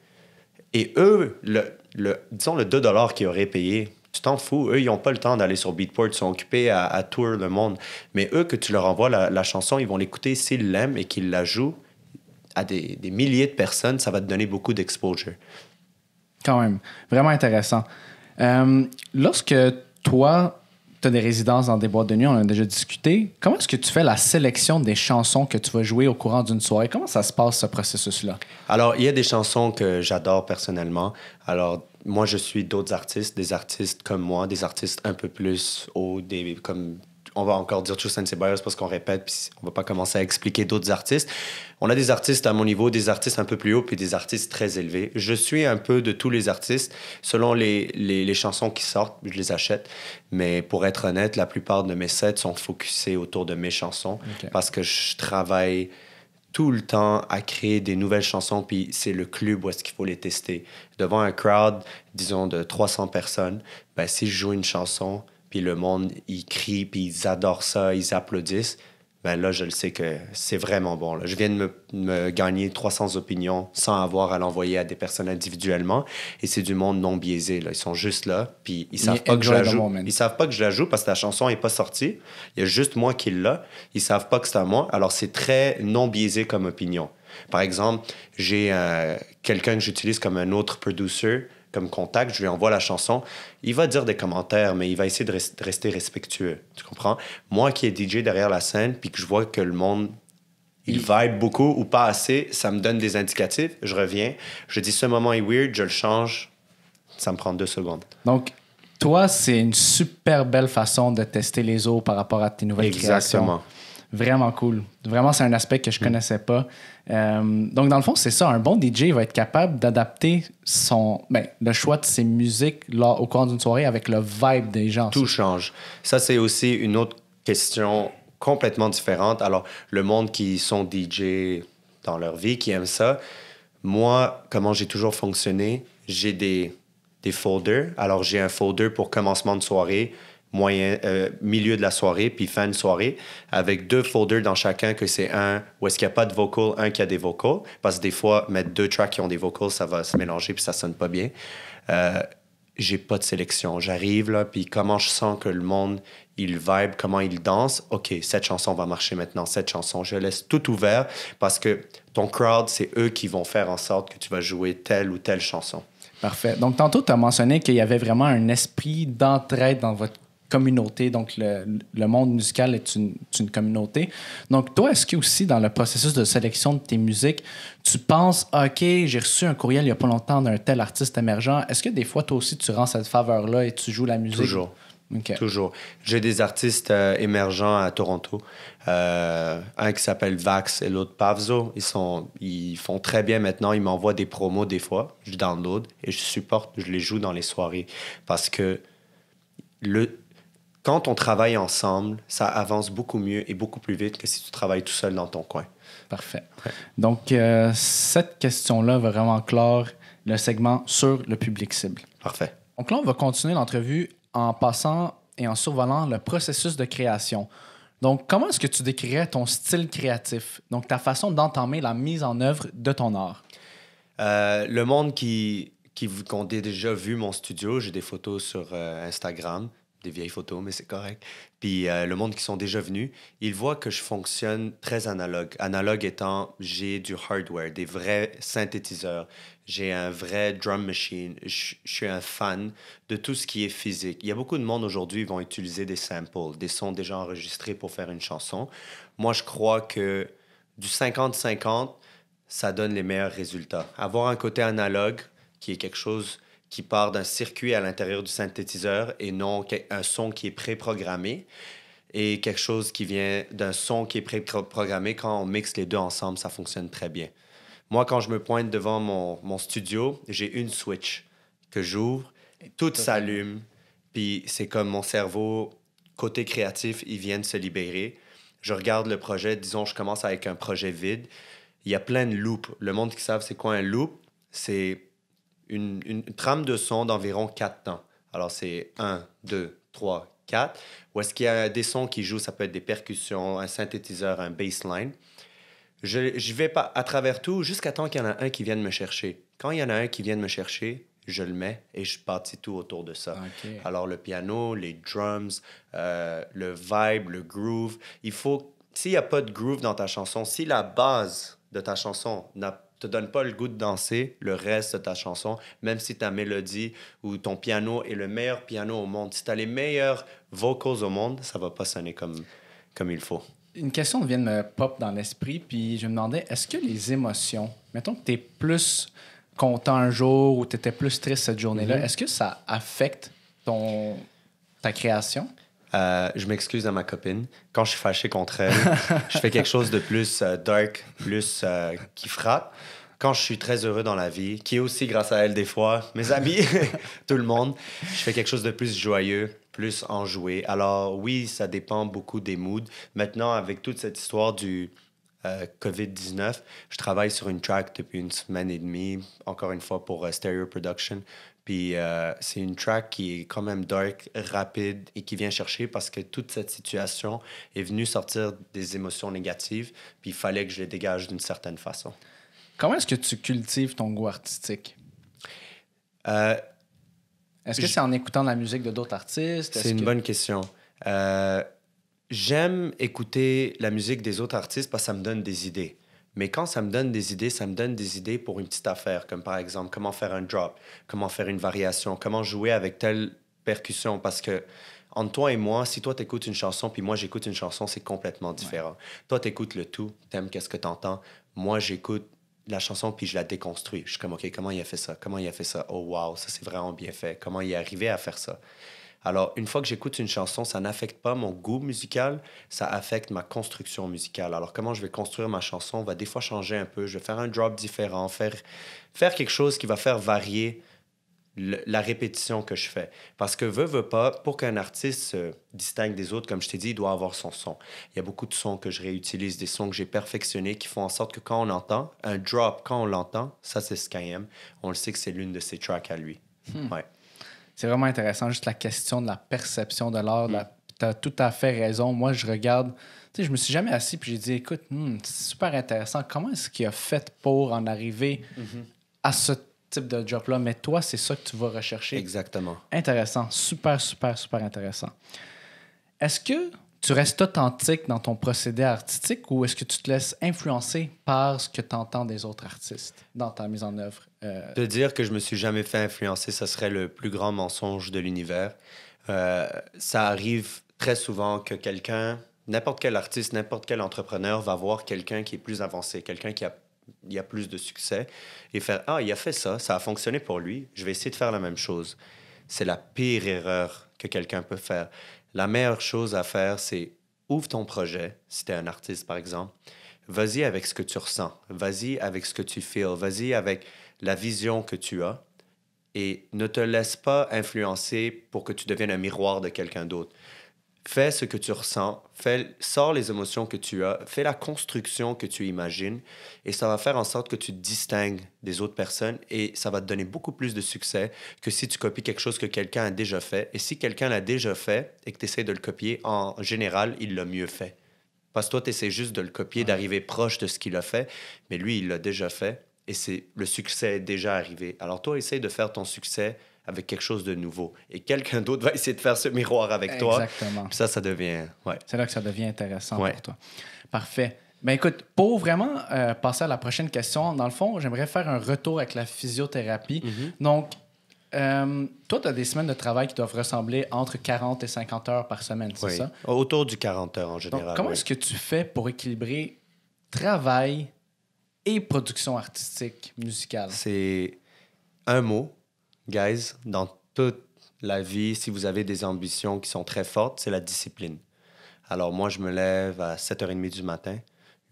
Et eux, le, disons le 2 qu'ils auraient payé, tu t'en fous. Eux, ils n'ont pas le temps d'aller sur Beatport, ils sont occupés à, à tour le monde. Mais eux, que tu leur envoies la, chanson, ils vont l'écouter s'ils l'aiment et qu'ils la jouent à des, des milliers de personnes, ça va te donner beaucoup d'exposure. Quand même, vraiment intéressant. Euh, lorsque toi, tu as des résidences dans des boîtes de nuit, on en a déjà discuté, comment est-ce que tu fais la sélection des chansons que tu vas jouer au courant d'une soirée? Comment ça se passe, ce processus-là? Alors, il y a des chansons que j'adore personnellement. Alors, moi, je suis d'autres artistes, des artistes comme moi, des artistes un peu plus hauts, des, comme on va encore dire Tristan Sebaeus parce qu'on répète, puis on va pas commencer à expliquer d'autres artistes on a des artistes à mon niveau, des artistes un peu plus haut, puis des artistes très élevés. Je suis un peu de tous les artistes. Selon les, chansons qui sortent, je les achète. Mais pour être honnête, la plupart de mes sets sont focusés autour de mes chansons parce que je travaille tout le temps à créer des nouvelles chansons, puis c'est le club où est-ce qu'il faut les tester. Devant un crowd, disons, de 300 personnes, ben, si je joue une chanson, puis le monde, ils crient, puis ils adorent ça, ils applaudissent, ben là, je le sais que c'est vraiment bon. Là. Je viens de me, gagner 300 opinions sans avoir à l'envoyer à des personnes individuellement. Et c'est du monde non biaisé. Là. Ils sont juste là, puis ils savent, pas que je la joue. ils savent pas que je la joue parce que la chanson n'est pas sortie. Il y a juste moi qui l'ai. Ils savent pas que c'est à moi. Alors, c'est très non biaisé comme opinion. Par exemple, j'ai euh, quelqu'un que j'utilise comme un autre producer comme contact, je lui envoie la chanson. Il va dire des commentaires, mais il va essayer de, rester respectueux. Tu comprends? Moi qui est DJ derrière la scène, puis que je vois que le monde il vibe beaucoup ou pas assez, ça me donne des indicatifs, je reviens, je dis ce moment est weird, je le change, ça me prend deux secondes. Donc, toi, c'est une super belle façon de tester les eaux par rapport à tes nouvelles créations. Exactement. Vraiment cool. Vraiment, c'est un aspect que je hmm. connaissais pas. Euh, donc, dans le fond, c'est ça. Un bon DJ va être capable d'adapter son, ben, le choix de ses musiques là, au cours d'une soirée avec le vibe des gens. Tout change. Ça, c'est aussi une autre question complètement différente. Alors, le monde qui sont DJ dans leur vie, qui aiment ça, moi, comment j'ai toujours fonctionné, j'ai des, des folders. Alors, j'ai un folder pour commencement de soirée, moyen, euh, milieu de la soirée puis fin de soirée avec deux folders dans chacun que c'est un où est-ce qu'il n'y a pas de vocal, un qui a des vocals parce que des fois mettre deux tracks qui ont des vocals ça va se mélanger puis ça sonne pas bien. Euh, j'ai pas de sélection. J'arrive là puis comment je sens que le monde il vibe, comment il danse. OK, cette chanson va marcher maintenant, cette chanson. Je laisse tout ouvert parce que ton crowd, c'est eux qui vont faire en sorte que tu vas jouer telle ou telle chanson. Parfait. Donc, tantôt, tu as mentionné qu'il y avait vraiment un esprit d'entraide dans votre communauté. Donc, le, monde musical est une, communauté. Donc, toi, est-ce que aussi dans le processus de sélection de tes musiques, tu penses, OK, j'ai reçu un courriel il n'y a pas longtemps d'un tel artiste émergent. Est-ce que des fois, toi aussi, tu rends cette faveur-là et tu joues la musique? Toujours. Toujours. J'ai des artistes euh, émergents à Toronto. Euh, un qui s'appelle Vax et l'autre Pavzo. Ils, sont, ils font très bien maintenant. Ils m'envoient des promos des fois. Je download et je supporte. Je les joue dans les soirées. Parce que le, quand on travaille ensemble, ça avance beaucoup mieux et beaucoup plus vite que si tu travailles tout seul dans ton coin. Parfait. Donc, euh, cette question-là va vraiment clore le segment sur le public cible. Parfait. Donc là, on va continuer l'entrevue en passant et en survolant le processus de création. Donc, comment est-ce que tu décrirais ton style créatif, donc ta façon d'entamer la mise en œuvre de ton art? Euh, le monde qui, qui, a déjà vu mon studio, j'ai des photos sur euh, Instagram des vieilles photos, mais c'est correct. Puis euh, le monde qui sont déjà venus, ils voient que je fonctionne très analogue. Analogue étant, j'ai du hardware, des vrais synthétiseurs, j'ai un vrai drum machine, je suis un fan de tout ce qui est physique. Il y a beaucoup de monde aujourd'hui qui vont utiliser des samples, des sons déjà enregistrés pour faire une chanson. Moi, je crois que du 50-50, ça donne les meilleurs résultats. Avoir un côté analogue, qui est quelque chose qui part d'un circuit à l'intérieur du synthétiseur et non un son qui est préprogrammé et quelque chose qui vient d'un son qui est préprogrammé. Quand on mixe les deux ensemble, ça fonctionne très bien. Moi, quand je me pointe devant mon, studio, j'ai une switch que j'ouvre, tout s'allume, puis c'est comme mon cerveau, côté créatif, il vient de se libérer. Je regarde le projet, disons, je commence avec un projet vide. Il y a plein de loops. Le monde qui savent c'est quoi un loop, c'est une, trame de son d'environ quatre temps. Alors, c'est un, 2, 3, 4. Ou est-ce qu'il y a des sons qui jouent Ça peut être des percussions, un synthétiseur, un bassline. Je, je vais pas à travers tout jusqu'à temps qu'il y en a un qui vienne me chercher. Quand il y en a un qui vienne me chercher, je le mets et je bâtis tout autour de ça. Alors, le piano, les drums, euh, le vibe, le groove. Il faut. S'il n'y a pas de groove dans ta chanson, si la base de ta chanson n'a pas te donne pas le goût de danser le reste de ta chanson, même si ta mélodie ou ton piano est le meilleur piano au monde. Si tu as les meilleurs vocals au monde, ça va pas sonner comme, comme il faut. Une question vient de me pop dans l'esprit, puis je me demandais, est-ce que les émotions, mettons que tu es plus content un jour ou tu étais plus triste cette journée-là, mm-hmm. est-ce que ça affecte ton, ta création? Euh, je m'excuse à ma copine. Quand je suis fâché contre elle, je fais quelque chose de plus euh, dark, plus euh, qui frappe quand je suis très heureux dans la vie, qui est aussi grâce à elle des fois, mes amis, tout le monde, je fais quelque chose de plus joyeux, plus enjoué. Alors oui, ça dépend beaucoup des moods. Maintenant, avec toute cette histoire du euh, COVID-19, je travaille sur une track depuis une semaine et demie, encore une fois pour euh, Stereo Production. Puis euh, c'est une track qui est quand même dark, rapide et qui vient chercher parce que toute cette situation est venue sortir des émotions négatives, puis il fallait que je les dégage d'une certaine façon. Comment est-ce que tu cultives ton goût artistique? Euh, est-ce que c'est en écoutant la musique de d'autres artistes? C'est une bonne question. Euh, j'aime écouter la musique des autres artistes parce que ça me donne des idées. Mais quand ça me donne des idées, ça me donne des idées pour une petite affaire, comme par exemple comment faire un drop, comment faire une variation, comment jouer avec telle percussion. Parce que entre toi et moi, si toi t'écoutes une chanson puis moi j'écoute une chanson, c'est complètement différent. Toi t'écoutes le tout, t'aimes qu'est-ce que t'entends. Moi j'écoute la chanson, puis je la déconstruis. Je suis comme, OK, comment il a fait ça? Comment il a fait ça? Oh, wow, ça, c'est vraiment bien fait. Comment il est arrivé à faire ça? Alors, une fois que j'écoute une chanson, ça n'affecte pas mon goût musical, ça affecte ma construction musicale. Alors, comment je vais construire ma chanson va des fois changer un peu. Je vais faire un drop différent, faire, faire quelque chose qui va faire varier la répétition que je fais. Parce que veut, veut pas, pour qu'un artiste se distingue des autres, comme je t'ai dit, il doit avoir son son. Il y a beaucoup de sons que je réutilise, des sons que j'ai perfectionnés qui font en sorte que quand on entend, un drop, quand on l'entend, ça c'est ce aime. on le sait que c'est l'une de ses tracks à lui. Hmm. C'est vraiment intéressant, juste la question de la perception de l'art. Hmm. Tu as tout à fait raison. Moi, je regarde, tu sais, je me suis jamais assis puis j'ai dit, écoute, hmm, c'est super intéressant, comment est-ce qu'il a fait pour en arriver mm-hmm. à ce type de job-là, mais toi, c'est ça que tu vas rechercher. Exactement. Intéressant. Super, super, super intéressant. Est-ce que tu restes authentique dans ton procédé artistique ou est-ce que tu te laisses influencer par ce que tu entends des autres artistes dans ta mise en œuvre? Euh... De dire que je me suis jamais fait influencer, ce serait le plus grand mensonge de l'univers. Euh, ça arrive très souvent que quelqu'un, n'importe quel artiste, n'importe quel entrepreneur va voir quelqu'un qui est plus avancé, quelqu'un qui a il y a plus de succès et faire Ah, il a fait ça, ça a fonctionné pour lui, je vais essayer de faire la même chose. C'est la pire erreur que quelqu'un peut faire. La meilleure chose à faire, c'est ouvre ton projet, si tu es un artiste par exemple. Vas-y avec ce que tu ressens, vas-y avec ce que tu feels, vas-y avec la vision que tu as et ne te laisse pas influencer pour que tu deviennes un miroir de quelqu'un d'autre. Fais ce que tu ressens, fais, sors les émotions que tu as, fais la construction que tu imagines et ça va faire en sorte que tu te distingues des autres personnes et ça va te donner beaucoup plus de succès que si tu copies quelque chose que quelqu'un a déjà fait. Et si quelqu'un l'a déjà fait et que tu essaies de le copier, en général, il l'a mieux fait. Parce que toi, tu essaies juste de le copier, d'arriver proche de ce qu'il a fait, mais lui, il l'a déjà fait et c'est le succès est déjà arrivé. Alors toi, essaie de faire ton succès avec quelque chose de nouveau. Et quelqu'un d'autre va essayer de faire ce miroir avec toi. Exactement. ça, ça devient. Ouais. C'est là que ça devient intéressant pour toi. Parfait. Ben écoute, pour vraiment euh, passer à la prochaine question, dans le fond, j'aimerais faire un retour avec la physiothérapie. Mm-hmm. Donc, euh, toi, tu as des semaines de travail qui doivent ressembler entre 40 et 50 heures par semaine, c'est oui. Autour du 40 heures en général. comment est-ce que tu fais pour équilibrer travail et production artistique, musicale? C'est un mot, guys, dans toute la vie, si vous avez des ambitions qui sont très fortes, c'est la discipline. Alors moi, je me lève à 7h30 du matin,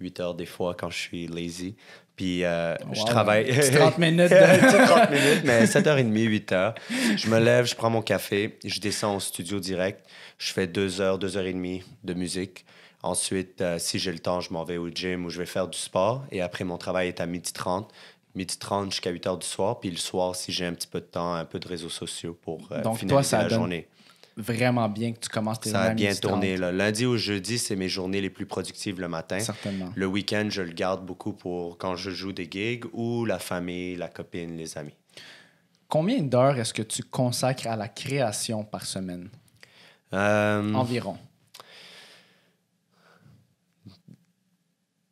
8h des fois quand je suis lazy. Puis euh, je travaille... 30 minutes. De... 30 minutes, mais 7h30, 8h. Je me lève, je prends mon café, je descends au studio direct. Je fais 2h, 2h30 de musique. Ensuite, euh, si j'ai le temps, je m'en vais au gym ou je vais faire du sport. Et après, mon travail est à 12h30 h 30 jusqu'à 8 h du soir. Puis le soir, si j'ai un petit peu de temps, un peu de réseaux sociaux pour journée. Euh, Donc, toi, ça donne journée. Vraiment bien que tu commences tes Ça a bien tourné. Là. Lundi au jeudi, c'est mes journées les plus productives le matin. Certainement. Le week-end, je le garde beaucoup pour quand je joue des gigs ou la famille, la copine, les amis. Combien d'heures est-ce que tu consacres à la création par semaine? Euh, Environ.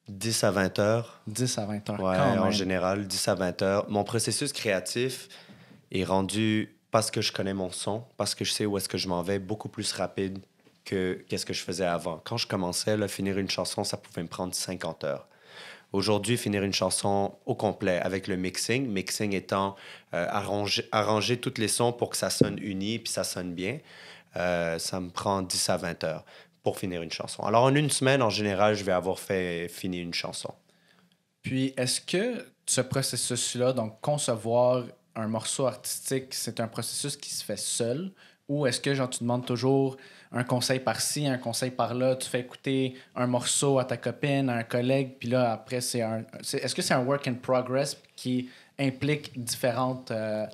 10 à 20 heures. 10 à 20 heures. en général, 10 à 20 heures. Mon processus créatif est rendu parce que je connais mon son, parce que je sais où est-ce que je m'en vais, beaucoup plus rapide que qu'est-ce que je faisais avant. Quand je commençais, finir une chanson, ça pouvait me prendre 50 heures. Aujourd'hui, finir une chanson au complet avec le mixing, mixing étant euh, arranger, tous toutes les sons pour que ça sonne uni puis ça sonne bien, euh, ça me prend 10 à 20 heures pour finir une chanson. Alors, en une semaine, en général, je vais avoir fait fini une chanson. Puis, est-ce que ce processus-là, donc concevoir un morceau artistique, c'est un processus qui se fait seul? Ou est-ce que, genre, tu demandes toujours un conseil par-ci, un conseil par-là, tu fais écouter un morceau à ta copine, à un collègue, puis là, après, c'est un... Est-ce que c'est un work in progress qui implique différentes... Euh,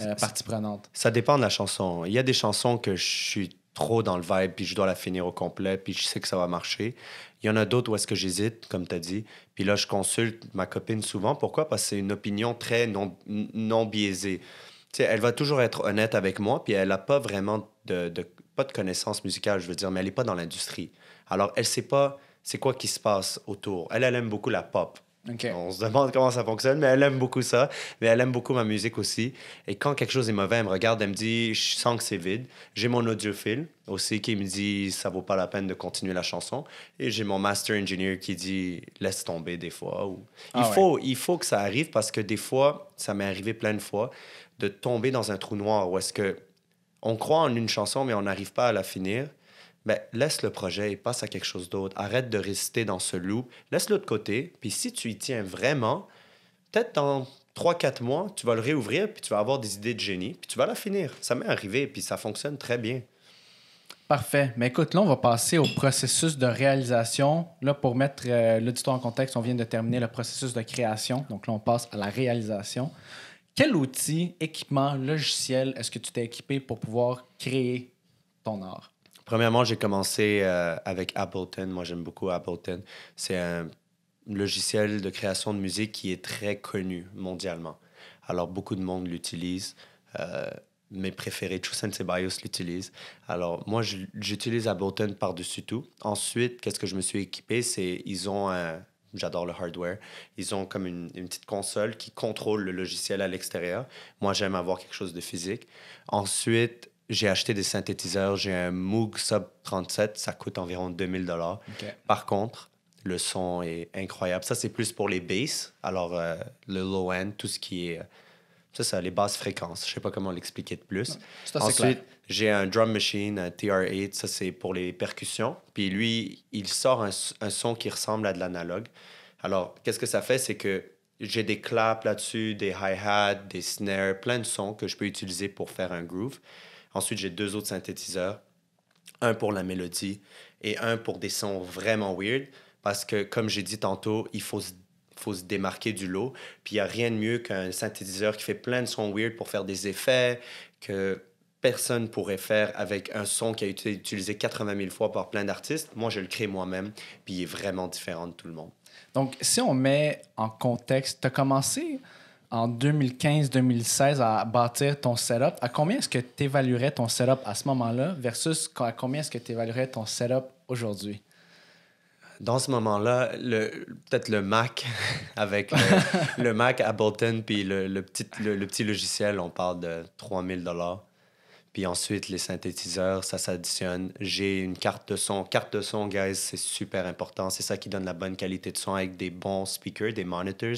euh, parties prenantes? Ça dépend de la chanson. Il y a des chansons que je suis trop dans le vibe, puis je dois la finir au complet, puis je sais que ça va marcher. Il y en a d'autres où est-ce que j'hésite, comme tu as dit. Puis là, je consulte ma copine souvent. Pourquoi? Parce que c'est une opinion très non, non biaisée. sais, elle va toujours être honnête avec moi, puis elle n'a pas vraiment de, pas de connaissances musicales, je veux dire, mais elle n'est pas dans l'industrie. Alors, elle sait pas c'est quoi qui se passe autour. Elle, elle aime beaucoup la pop. On se demande comment ça fonctionne, mais elle aime beaucoup ça. Mais elle aime beaucoup ma musique aussi. Et quand quelque chose est mauvais, elle me regarde, elle me dit Je sens que c'est vide. J'ai mon audiophile aussi qui me dit Ça vaut pas la peine de continuer la chanson. Et j'ai mon master engineer qui dit Laisse tomber des fois. Ou... Ah il, faut, que ça arrive parce que des fois, ça m'est arrivé plein de fois de tomber dans un trou noir où est-ce que on croit en une chanson, mais on n'arrive pas à la finir ben, laisse le projet et passe à quelque chose d'autre. Arrête de résister dans ce loup. Laisse-le de côté. Puis si tu y tiens vraiment, peut-être dans 3-4 mois, tu vas le réouvrir, puis tu vas avoir des idées de génie, puis tu vas la finir. Ça m'est arrivé, puis ça fonctionne très bien. Parfait. Mais écoute, là, on va passer au processus de réalisation. Là, pour mettre euh, l'auditoire en contexte, on vient de terminer le processus de création. Donc là, on passe à la réalisation. Quel outil, équipement, logiciel est-ce que tu t'es équipé pour pouvoir créer ton art? Premièrement, j'ai commencé euh, avec Appleton. Moi, j'aime beaucoup Appleton. C'est un logiciel de création de musique qui est très connu mondialement. Alors, beaucoup de monde l'utilise. Euh, mes préférés, et Ceballos, l'utilise. Alors, moi, j'utilise Ableton par-dessus tout. Ensuite, qu'est-ce que je me suis équipé? C'est, ils ont un... J'adore le hardware. Ils ont comme une, une, petite console qui contrôle le logiciel à l'extérieur. Moi, j'aime avoir quelque chose de physique. Ensuite, j'ai acheté des synthétiseurs. J'ai un Moog Sub 37, ça coûte environ 2000 dollars. Par contre, le son est incroyable. Ça, c'est plus pour les basses. Alors, euh, le low end, tout ce qui est. Euh, ça, c'est les basses fréquences. Je sais pas comment l'expliquer de plus. Ensuite, j'ai un drum machine, un TR-8. Ça, c'est pour les percussions. Puis lui, il sort un, un son qui ressemble à de l'analogue. Alors, qu'est-ce que ça fait? C'est que j'ai des claps là-dessus, des hi-hats, des snares, plein de sons que je peux utiliser pour faire un groove. Ensuite, j'ai deux autres synthétiseurs, un pour la mélodie et un pour des sons vraiment weird, parce que, comme j'ai dit tantôt, il faut se faut se démarquer du lot. Puis il n'y a rien de mieux qu'un synthétiseur qui fait plein de sons weird pour faire des effets que personne pourrait faire avec un son qui a été utilisé 80 000 fois par plein d'artistes. Moi, je le crée moi-même, puis il est vraiment différent de tout le monde. Donc, si on met en contexte, tu as commencé en 2015-2016 à bâtir ton setup, à combien est-ce que tu évaluerais ton setup à ce moment-là versus à combien est-ce que tu évaluerais ton setup aujourd'hui? Dans ce moment-là, peut-être le Mac avec le, Mac à Bolton, puis le, petit, le, petit logiciel, on parle de 3000 dollars. Puis ensuite, les synthétiseurs, ça s'additionne. J'ai une carte de son. Carte de son, guys, c'est super important. C'est ça qui donne la bonne qualité de son avec des bons speakers, des monitors.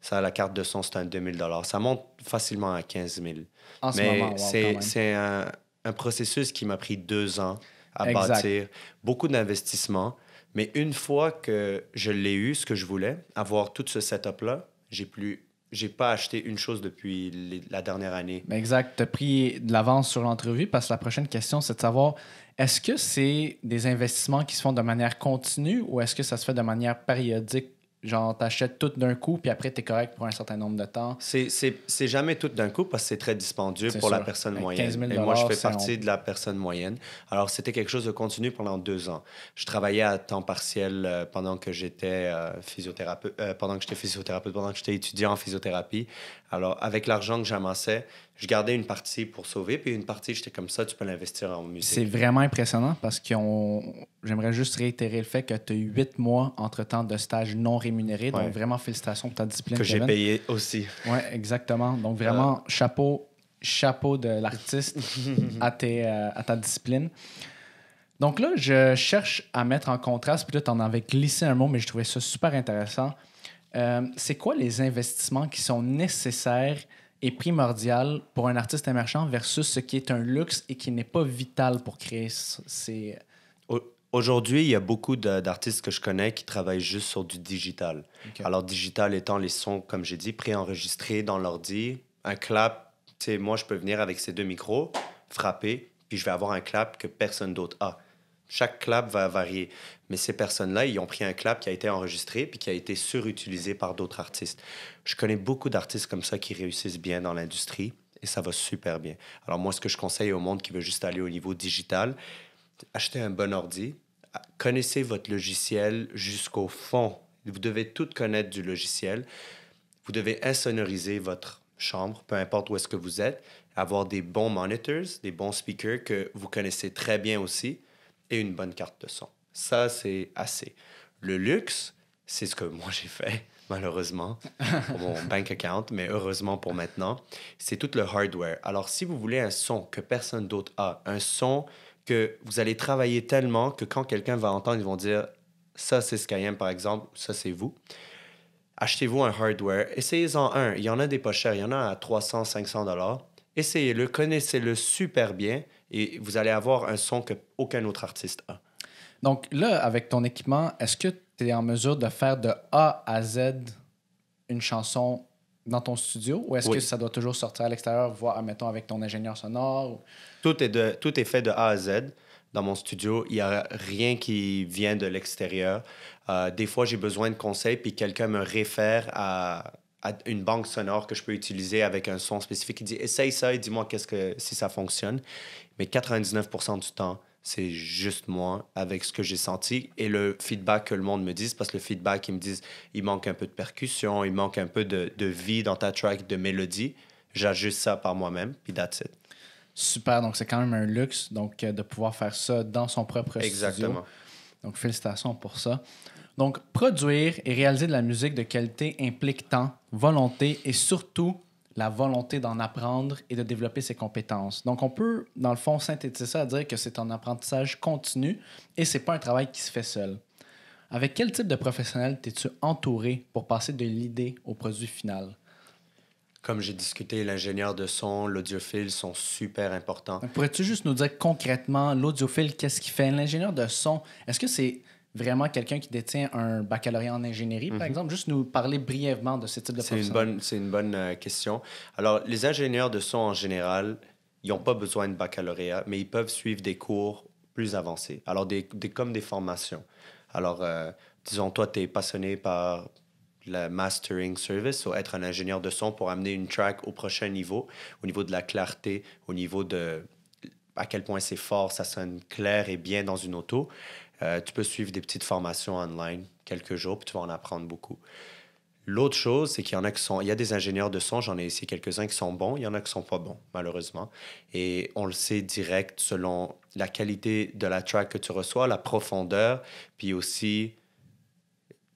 Ça, la carte de son, c'est un 2000 Ça monte facilement à 15 000. En ce Mais c'est un, un, processus qui m'a pris deux ans à bâtir. Beaucoup d'investissements. Mais une fois que je l'ai eu, ce que je voulais, avoir tout ce setup-là, j'ai plus j'ai pas acheté une chose depuis la dernière année. Mais exact. Tu as pris de l'avance sur l'entrevue parce que la prochaine question, c'est de savoir est-ce que c'est des investissements qui se font de manière continue ou est-ce que ça se fait de manière périodique genre t'achètes tout d'un coup, puis après t'es correct pour un certain nombre de temps. C'est jamais tout d'un coup parce que c'est très dispendieux pour la personne moyenne. Et moi, je fais partie de la personne moyenne. Alors, c'était quelque chose de continu pendant deux ans. Je travaillais à temps partiel euh, pendant que j'étais euh, physiothérapeute, euh, pendant que j'étais physiothérapeute, pendant que j'étais étudiant en physiothérapie. Alors, avec l'argent que j'amassais, je gardais une partie pour sauver, puis une partie, j'étais comme ça, tu peux l'investir en musique. C'est vraiment impressionnant parce que j'aimerais juste réitérer le fait que tu as eu huit mois entre-temps de stage non rémunéré. Donc, vraiment, félicitations pour ta discipline. Que j'ai payé aussi. Oui, exactement. Donc, vraiment, euh. chapeau, chapeau de l'artiste à, euh, à ta discipline. Donc là, je cherche à mettre en contraste, puis là, tu en avais glissé un mot, mais je trouvais ça super intéressant. Euh, c'est quoi les investissements qui sont nécessaires est primordial pour un artiste émergent versus ce qui est un luxe et qui n'est pas vital pour créer Aujourd'hui, il y a beaucoup d'artistes que je connais qui travaillent juste sur du digital. Alors, digital étant les sons, comme j'ai dit, préenregistrés dans l'ordi. Un clap, tu sais, moi, je peux venir avec ces deux micros, frapper, puis je vais avoir un clap que personne d'autre a. Chaque clap va varier. Mais ces personnes-là, ils ont pris un clap qui a été enregistré puis qui a été surutilisé par d'autres artistes. Je connais beaucoup d'artistes comme ça qui réussissent bien dans l'industrie et ça va super bien. Alors moi, ce que je conseille au monde qui veut juste aller au niveau digital, achetez un bon ordi, connaissez votre logiciel jusqu'au fond. Vous devez tout connaître du logiciel. Vous devez insonoriser votre chambre, peu importe où est-ce que vous êtes, avoir des bons monitors, des bons speakers que vous connaissez très bien aussi et une bonne carte de son. Ça, c'est assez. Le luxe, c'est ce que moi j'ai fait, malheureusement, pour mon bank account, mais heureusement pour maintenant, c'est tout le hardware. Alors, si vous voulez un son que personne d'autre a, un son que vous allez travailler tellement que quand quelqu'un va entendre, ils vont dire ça, c'est SkyM, par exemple, ça, c'est vous. Achetez-vous un hardware, essayez-en un. Il y en a des pas chers, il y en a à 300, 500 dollars. Essayez-le, connaissez-le super bien et vous allez avoir un son que aucun autre artiste a. Donc là, avec ton équipement, est-ce que tu es en mesure de faire de A à Z une chanson dans ton studio ou est-ce que ça doit toujours sortir à l'extérieur, voir, mettons, avec ton ingénieur sonore? Tout, est de, tout est fait de A à Z. Dans mon studio, il n'y a rien qui vient de l'extérieur. Euh, des fois, j'ai besoin de conseils, puis quelqu'un me réfère à, une banque sonore que je peux utiliser avec un son spécifique. Il dit, essaye ça et dis-moi qu'est-ce que si ça fonctionne. Mais 99% du temps, c'est juste moi avec ce que j'ai senti et le feedback que le monde me dise, parce que le feedback, ils me disent, il manque un peu de percussion, il manque un peu de, vie dans ta track, de mélodie. J'ajuste ça par moi-même, puis that's it. Super, donc c'est quand même un luxe donc euh, de pouvoir faire ça dans son propre Exactement. Donc félicitations pour ça. Donc produire et réaliser de la musique de qualité implique temps, volonté et surtout la volonté d'en apprendre et de développer ses compétences. Donc, on peut, dans le fond, synthétiser ça à dire que c'est un apprentissage continu et c'est pas un travail qui se fait seul. Avec quel type de professionnel t'es-tu entouré pour passer de l'idée au produit final? Comme j'ai discuté, l'ingénieur de son, l'audiophile sont super importants. Pourrais-tu juste nous dire concrètement l'audiophile, qu'est-ce qu'il fait? L'ingénieur de son, est-ce que c'est vraiment quelqu'un qui détient un baccalauréat en ingénierie, par mhm. exemple? Juste nous parler brièvement de ce type de profession. c'est une bonne euh, question. Alors, les ingénieurs de son en général, ils n'ont pas besoin de baccalauréat, mais ils peuvent suivre des cours plus avancés, alors des, comme des formations. Alors, euh, disons, toi, tu es passionné par le mastering service, ou être un ingénieur de son pour amener une track au prochain niveau, au niveau de la clarté, au niveau de à quel point c'est fort, ça sonne clair et bien dans une auto. Euh, tu peux suivre des petites formations online quelques jours, puis tu vas en apprendre beaucoup. L'autre chose, c'est qu'il y en a qui sont. Il y a des ingénieurs de son, j'en ai ici quelques-uns qui sont bons, il y en a qui sont pas bons, malheureusement. Et on le sait direct selon la qualité de la track que tu reçois, la profondeur, puis aussi.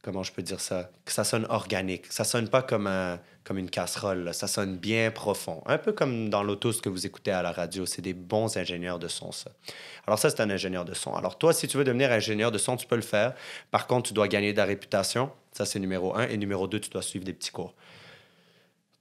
Comment je peux dire ça Que ça sonne organique. Ça sonne pas comme un comme une casserole. Ça sonne bien profond. Un peu comme dans l'auto, ce que vous écoutez à la radio. C'est des bons ingénieurs de son, ça. Alors, ça, c'est un ingénieur de son. Alors, toi, si tu veux devenir ingénieur de son, tu peux le faire. Par contre, tu dois gagner de la réputation. Ça, c'est numéro un. Et numéro deux, tu dois suivre des petits cours.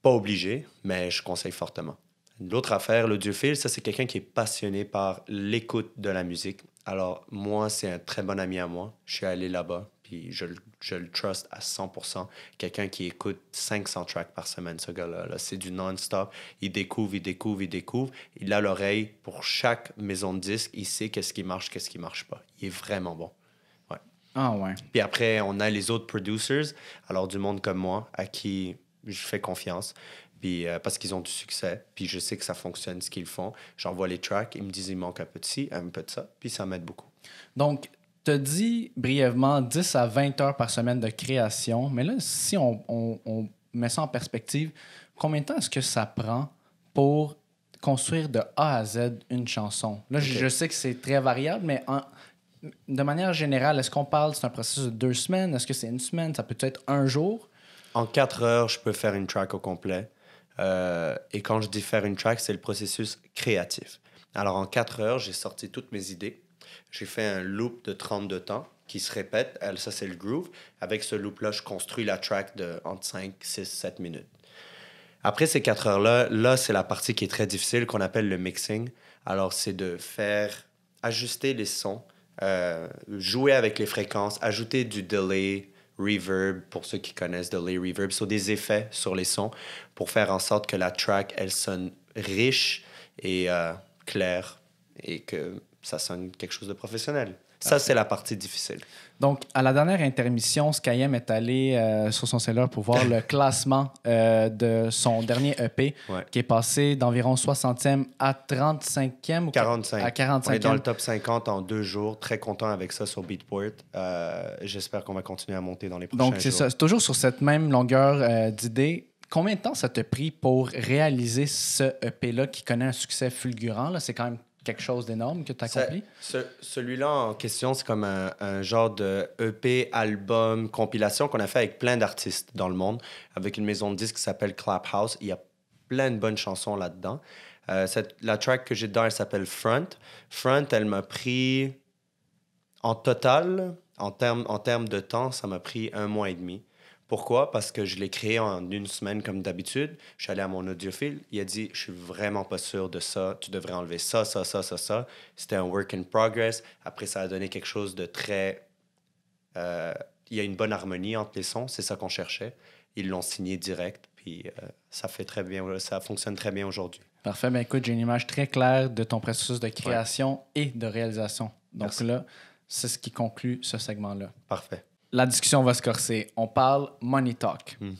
Pas obligé, mais je conseille fortement. L'autre affaire, l'audiophile, ça, c'est quelqu'un qui est passionné par l'écoute de la musique. Alors, moi, c'est un très bon ami à moi. Je suis allé là-bas je, le trust à 100%. Quelqu'un qui écoute 500 tracks par semaine, ce gars-là, c'est du non-stop. Il découvre, il découvre, il découvre. Il a l'oreille pour chaque maison de disque. Il sait qu'est-ce qui marche, qu'est-ce qui marche pas. Il est vraiment bon. Ouais. Ah Puis après, on a les autres producers, alors du monde comme moi, à qui je fais confiance. Puis, euh, parce qu'ils ont du succès, puis je sais que ça fonctionne ce qu'ils font. J'envoie les tracks, ils me disent il manque un peu de ci, un peu de ça, puis ça m'aide beaucoup. Donc, te dis dit brièvement 10 à 20 heures par semaine de création, mais là, si on, met ça en perspective, combien de temps est-ce que ça prend pour construire de A à Z une chanson? Là, je, sais que c'est très variable, mais de manière générale, est-ce qu'on parle, c'est un processus de deux semaines? Est-ce que c'est une semaine? Ça peut être un jour? En quatre heures, je peux faire une track au complet. Euh, et quand je dis faire une track, c'est le processus créatif. Alors en quatre heures, j'ai sorti toutes mes idées j'ai fait un loop de 32 temps qui se répète. Ça, c'est le groove. Avec ce loop-là, je construis la track de entre 5, 6, 7 minutes. Après ces 4 heures-là, là, c'est la partie qui est très difficile qu'on appelle le mixing. Alors, c'est de faire ajuster les sons, euh, jouer avec les fréquences, ajouter du delay, reverb, pour ceux qui connaissent delay, reverb, sur des effets sur les sons pour faire en sorte que la track, elle sonne riche et euh, claire et que ça sonne quelque chose de professionnel. Ça, c'est la partie difficile. Donc, à la dernière intermission, Skyem est allé euh, sur son cellulaire pour voir le classement euh, de son dernier EP, qui est passé d'environ 60e à 35e. Ou 45. À 45e. On est dans le top 50 en deux jours. Très content avec ça sur Beatport. Euh, j'espère qu'on va continuer à monter dans les prochains Donc, jours. Donc, c'est Toujours sur cette même longueur d'idée combien de temps ça te pris pour réaliser ce EP-là qui connaît un succès fulgurant? C'est quand même quelque chose d'énorme que tu as accompli? celui-là en question, c'est comme un, genre de EP, album, compilation qu'on a fait avec plein d'artistes dans le monde, avec une maison de disques qui s'appelle Clap House. Il y a plein de bonnes chansons là-dedans. Euh, la track que j'ai dedans, elle s'appelle Front. Front, elle m'a pris en total, en termes en de temps, ça m'a pris un mois et demi. Pourquoi? Parce que je l'ai créé en une semaine comme d'habitude. Je suis allé à mon audiophile. Il a dit Je suis vraiment pas sûr de ça. Tu devrais enlever ça, ça, ça, ça, ça. C'était un work in progress. Après, ça a donné quelque chose de très. Euh, il y a une bonne harmonie entre les sons. C'est ça qu'on cherchait. Ils l'ont signé direct. Puis euh, ça fait très bien. Ça fonctionne très bien aujourd'hui. Parfait. Ben écoute, j'ai une image très claire de ton processus de création et de réalisation. Donc là, c'est ce qui conclut ce segment-là. Parfait la discussion va se corser. On parle money talk. Hmm.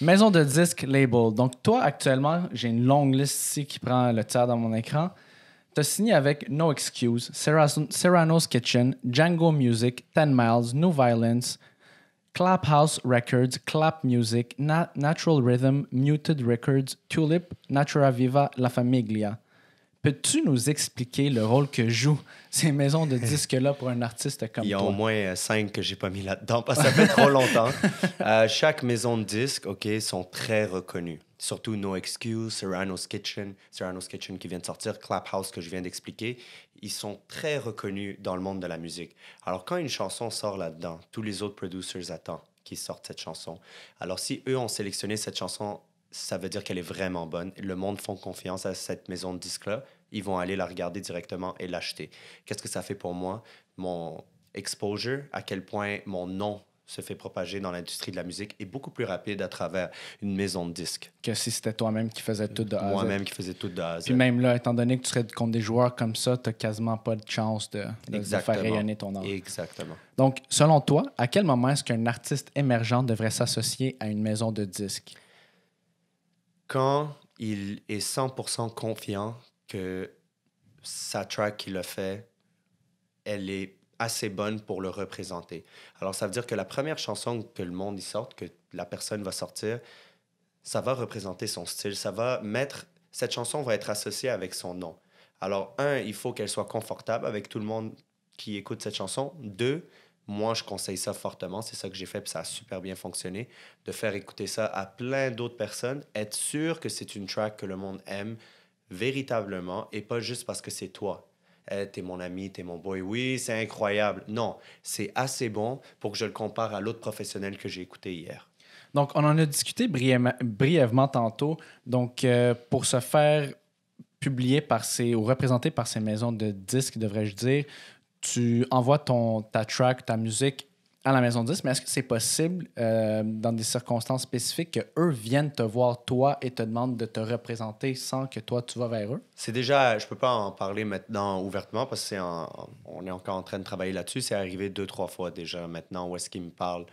Maison de disque label. Donc, toi, actuellement, j'ai une longue liste ici qui prend le tiers dans mon écran. Tu as signé avec No Excuse, Serrano's Kitchen, Django Music, Ten Miles, New Violence, Clap Records, Clap Music, Natural Rhythm, Muted Records, Tulip, Natura Viva, La Famiglia. Peux-tu nous expliquer le rôle que joue ces maisons de eh. disques-là pour un artiste comme toi? Il y a au moins euh, cinq que j'ai pas mis là-dedans parce que ça fait trop longtemps. Euh, chaque maison de disques, OK, sont très reconnues. Surtout No Excuse, Serrano's Kitchen, Serrano's Kitchen qui vient de sortir, Clap House que je viens d'expliquer. Ils sont très reconnus dans le monde de la musique. Alors quand une chanson sort là-dedans, tous les autres producers attendent qu'ils sortent cette chanson. Alors si eux ont sélectionné cette chanson ça veut dire qu'elle est vraiment bonne. Le monde font confiance à cette maison de disques-là ils vont aller la regarder directement et l'acheter. Qu'est-ce que ça fait pour moi? Mon exposure, à quel point mon nom se fait propager dans l'industrie de la musique est beaucoup plus rapide à travers une maison de disques. Que si c'était toi-même qui faisais tout de A Moi-même qui faisais tout de A Puis même là, étant donné que tu serais contre des joueurs comme ça, tu n'as quasiment pas de chance de, faire rayonner ton art. Exactement. Donc, selon toi, à quel moment est-ce qu'un artiste émergent devrait s'associer à une maison de disques? Quand il est 100% confiant que sa track qu'il le fait, elle est assez bonne pour le représenter. Alors, ça veut dire que la première chanson que le monde y sorte, que la personne va sortir, ça va représenter son style, ça va mettre... Cette chanson va être associée avec son nom. Alors, un, il faut qu'elle soit confortable avec tout le monde qui écoute cette chanson. Deux, moi, je conseille ça fortement. C'est ça que j'ai fait, puis ça a super bien fonctionné. De faire écouter ça à plein d'autres personnes, être sûr que c'est une track que le monde aime, véritablement et pas juste parce que c'est toi. Eh, t'es mon ami, t'es mon boy. Oui, c'est incroyable. Non, c'est assez bon pour que je le compare à l'autre professionnel que j'ai écouté hier. Donc, on en a discuté brièvement, tantôt. Donc, euh, pour se faire publier par ces, ou représenter par ces maisons de disques, devrais-je dire, tu envoies ton, ta track, ta musique à la maison 10, mais est-ce que c'est possible, euh, dans des circonstances spécifiques, qu'eux viennent te voir, toi, et te demandent de te représenter sans que toi, tu vas vers eux? C'est déjà, je peux pas en parler maintenant ouvertement parce que est on est encore en train de travailler là-dessus. C'est arrivé deux, trois fois déjà maintenant où est-ce qu'ils me parlent.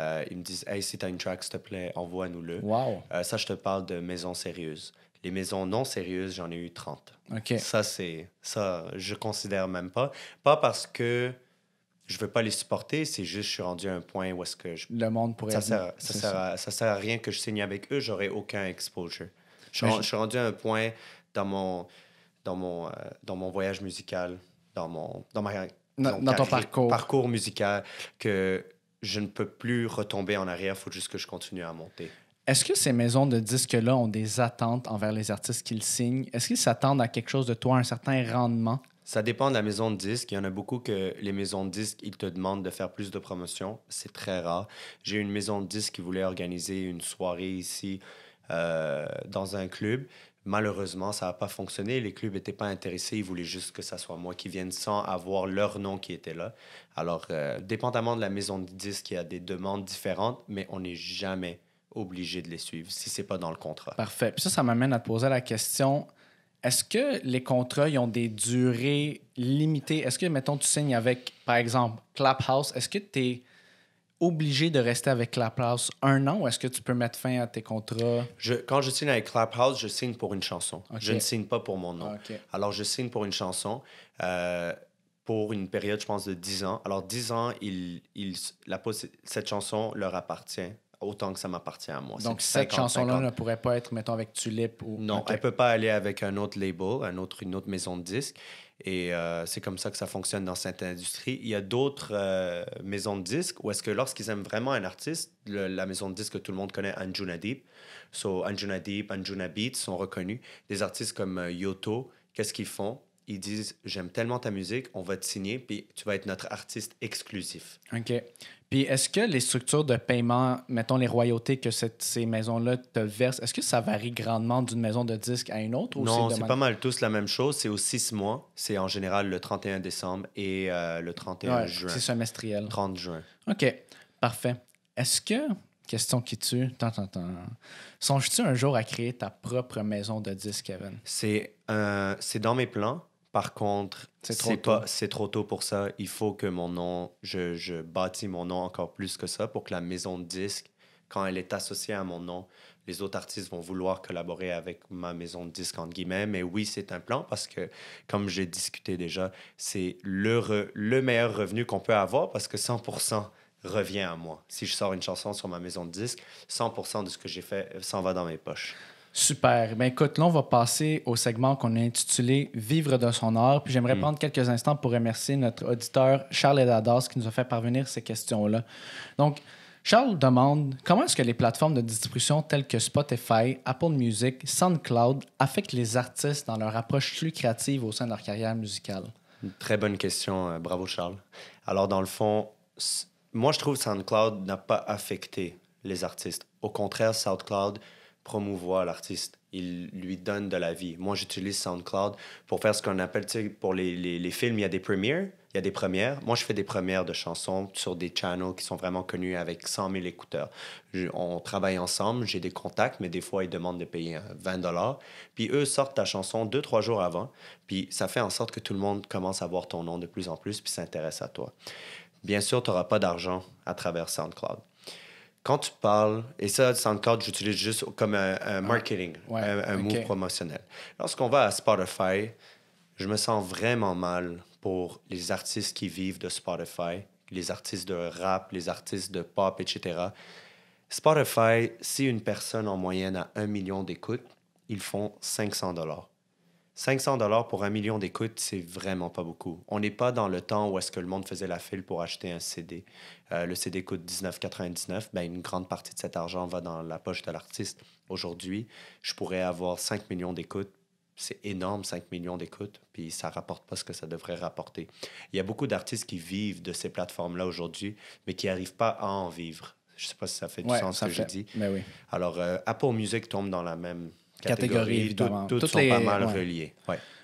Euh, ils me disent Hey, si tu une track, s'il te plaît, envoie-nous-le. Wow. Euh, ça, je te parle de maisons sérieuses. Les maisons non sérieuses, j'en ai eu 30. ok Ça, c'est. Ça, je considère même pas. Pas parce que je veux pas les supporter, c'est juste je suis rendu à un point où est-ce que Le monde pourrait... Ça ne sert, ça, à, rien que je signe avec eux, j'aurai aucun exposure. Ben, je, suis rendu à un point dans mon, dans mon, euh, dans mon voyage musical, dans, mon, dans parcours. parcours musical que je ne peux plus retomber en arrière, il faut juste que je continue à monter. Est-ce que ces maisons de disques-là ont des attentes envers les artistes qu'ils signent? Est-ce qu'ils s'attendent à quelque chose de toi, un certain rendement? Ça dépend de la maison de disques. Il y en a beaucoup que les maisons de disques, ils te demandent de faire plus de promotions. C'est très rare. J'ai une maison de disques qui voulait organiser une soirée ici euh, dans un club. Malheureusement, ça n'a pas fonctionné. Les clubs n'étaient pas intéressés. Ils voulaient juste que ça soit moi qui vienne sans avoir leur nom qui était là. Alors, euh, dépendamment de la maison de disques, il y a des demandes différentes, mais on n'est jamais obligé de les suivre si ce n'est pas dans le contrat. Parfait. Puis ça, ça m'amène à te poser la question est-ce que les contrats ils ont des durées limitées? Est-ce que, mettons, tu signes avec, par exemple, Claphouse, est-ce que tu es obligé de rester avec House un an ou est-ce que tu peux mettre fin à tes contrats? quand je signe avec House, je signe pour une chanson. Je ne signe pas pour mon nom. Alors, je signe pour une chanson euh, pour une période, je pense, de 10 ans. Alors, 10 ans, la, cette chanson leur appartient autant que ça m'appartient à moi. Donc, cette chanson-là ne pourrait pas être, mettons, avec Tulip ou. Non, elle ne peut pas aller avec un autre label, un autre, une autre maison de disques. Et euh, c'est comme ça que ça fonctionne dans cette industrie. Il y a d'autres euh, maisons de disques où est-ce que lorsqu'ils aiment vraiment un artiste, la maison de disques que tout le monde connaît, Anjuna Deep, so Anjuna Deep, Anjuna Beat sont reconnus. Des artistes comme euh, Yoto, qu'est-ce qu'ils font? Ils disent, j'aime tellement ta musique, on va te signer, puis tu vas être notre artiste exclusif. OK. Puis est-ce que les structures de paiement, mettons les royautés que ces maisons-là te versent, est-ce que ça varie grandement d'une maison de disque à une autre? Ou non, c'est pas mal tous la même chose. C'est aux six mois. C'est en général le 31 décembre et euh, le 31 juin. C'est semestriel. 30 juin. OK, parfait. Est-ce que, question qui tue, tant, songes-tu un jour à créer ta propre maison de disque, Kevin? C'est dans mes plans. Par contre, c'est trop, c'est trop tôt pour ça. Il faut que mon nom, je, bâtis mon nom encore plus que ça pour que la maison de disque, quand elle est associée à mon nom, les autres artistes vont vouloir collaborer avec ma maison de disque, entre guillemets. Mais oui, c'est un plan parce que, comme j'ai discuté déjà, c'est le, le meilleur revenu qu'on peut avoir parce que 100% revient à moi. Si je sors une chanson sur ma maison de disque, 100% de ce que j'ai fait euh, s'en va dans mes poches. Super. Ben écoute, là, on va passer au segment qu'on a intitulé Vivre de son art. Puis j'aimerais mm. prendre quelques instants pour remercier notre auditeur Charles Edadas qui nous a fait parvenir ces questions-là. Donc, Charles demande comment est-ce que les plateformes de distribution telles que Spotify, Apple Music, SoundCloud affectent les artistes dans leur approche plus créative au sein de leur carrière musicale? très bonne question. Euh, bravo, Charles. Alors, dans le fond, moi, je trouve SoundCloud n'a pas affecté les artistes. Au contraire, SoundCloud promouvoir l'artiste. Il lui donne de la vie. Moi, j'utilise SoundCloud pour faire ce qu'on appelle, tu sais, pour les, films, il y a des premières. Il y a des premières. Moi, je fais des premières de chansons sur des channels qui sont vraiment connus avec 100 000 écouteurs. on travaille ensemble, j'ai des contacts, mais des fois, ils demandent de payer 20 dollars. Puis eux sortent ta chanson deux, trois jours avant. Puis ça fait en sorte que tout le monde commence à voir ton nom de plus en plus, puis s'intéresse à toi. Bien sûr, tu n'auras pas d'argent à travers SoundCloud quand tu parles, et ça, SoundCloud, j'utilise juste comme un, ah. marketing, un, mot promotionnel. Lorsqu'on va à Spotify, je me sens vraiment mal pour les artistes qui vivent de Spotify, les artistes de rap, les artistes de pop, etc. Spotify, si une personne en moyenne a un million d'écoutes, ils font 500 dollars. 500 dollars pour un million d'écoutes, c'est vraiment pas beaucoup. On n'est pas dans le temps où est-ce que le monde faisait la file pour acheter un CD. Euh, le CD coûte 19,99. Ben, une grande partie de cet argent va dans la poche de l'artiste. Aujourd'hui, je pourrais avoir 5 millions d'écoutes. C'est énorme, 5 millions d'écoutes, puis ça rapporte pas ce que ça devrait rapporter. Il y a beaucoup d'artistes qui vivent de ces plateformes-là aujourd'hui, mais qui n'arrivent pas à en vivre. Je sais pas si ça fait du sens ce que je dis. Ben oui. Alors, euh, Apple Music tombe dans la même catégories, évidemment. Tout, toutes, sont pas mal ouais. reliées.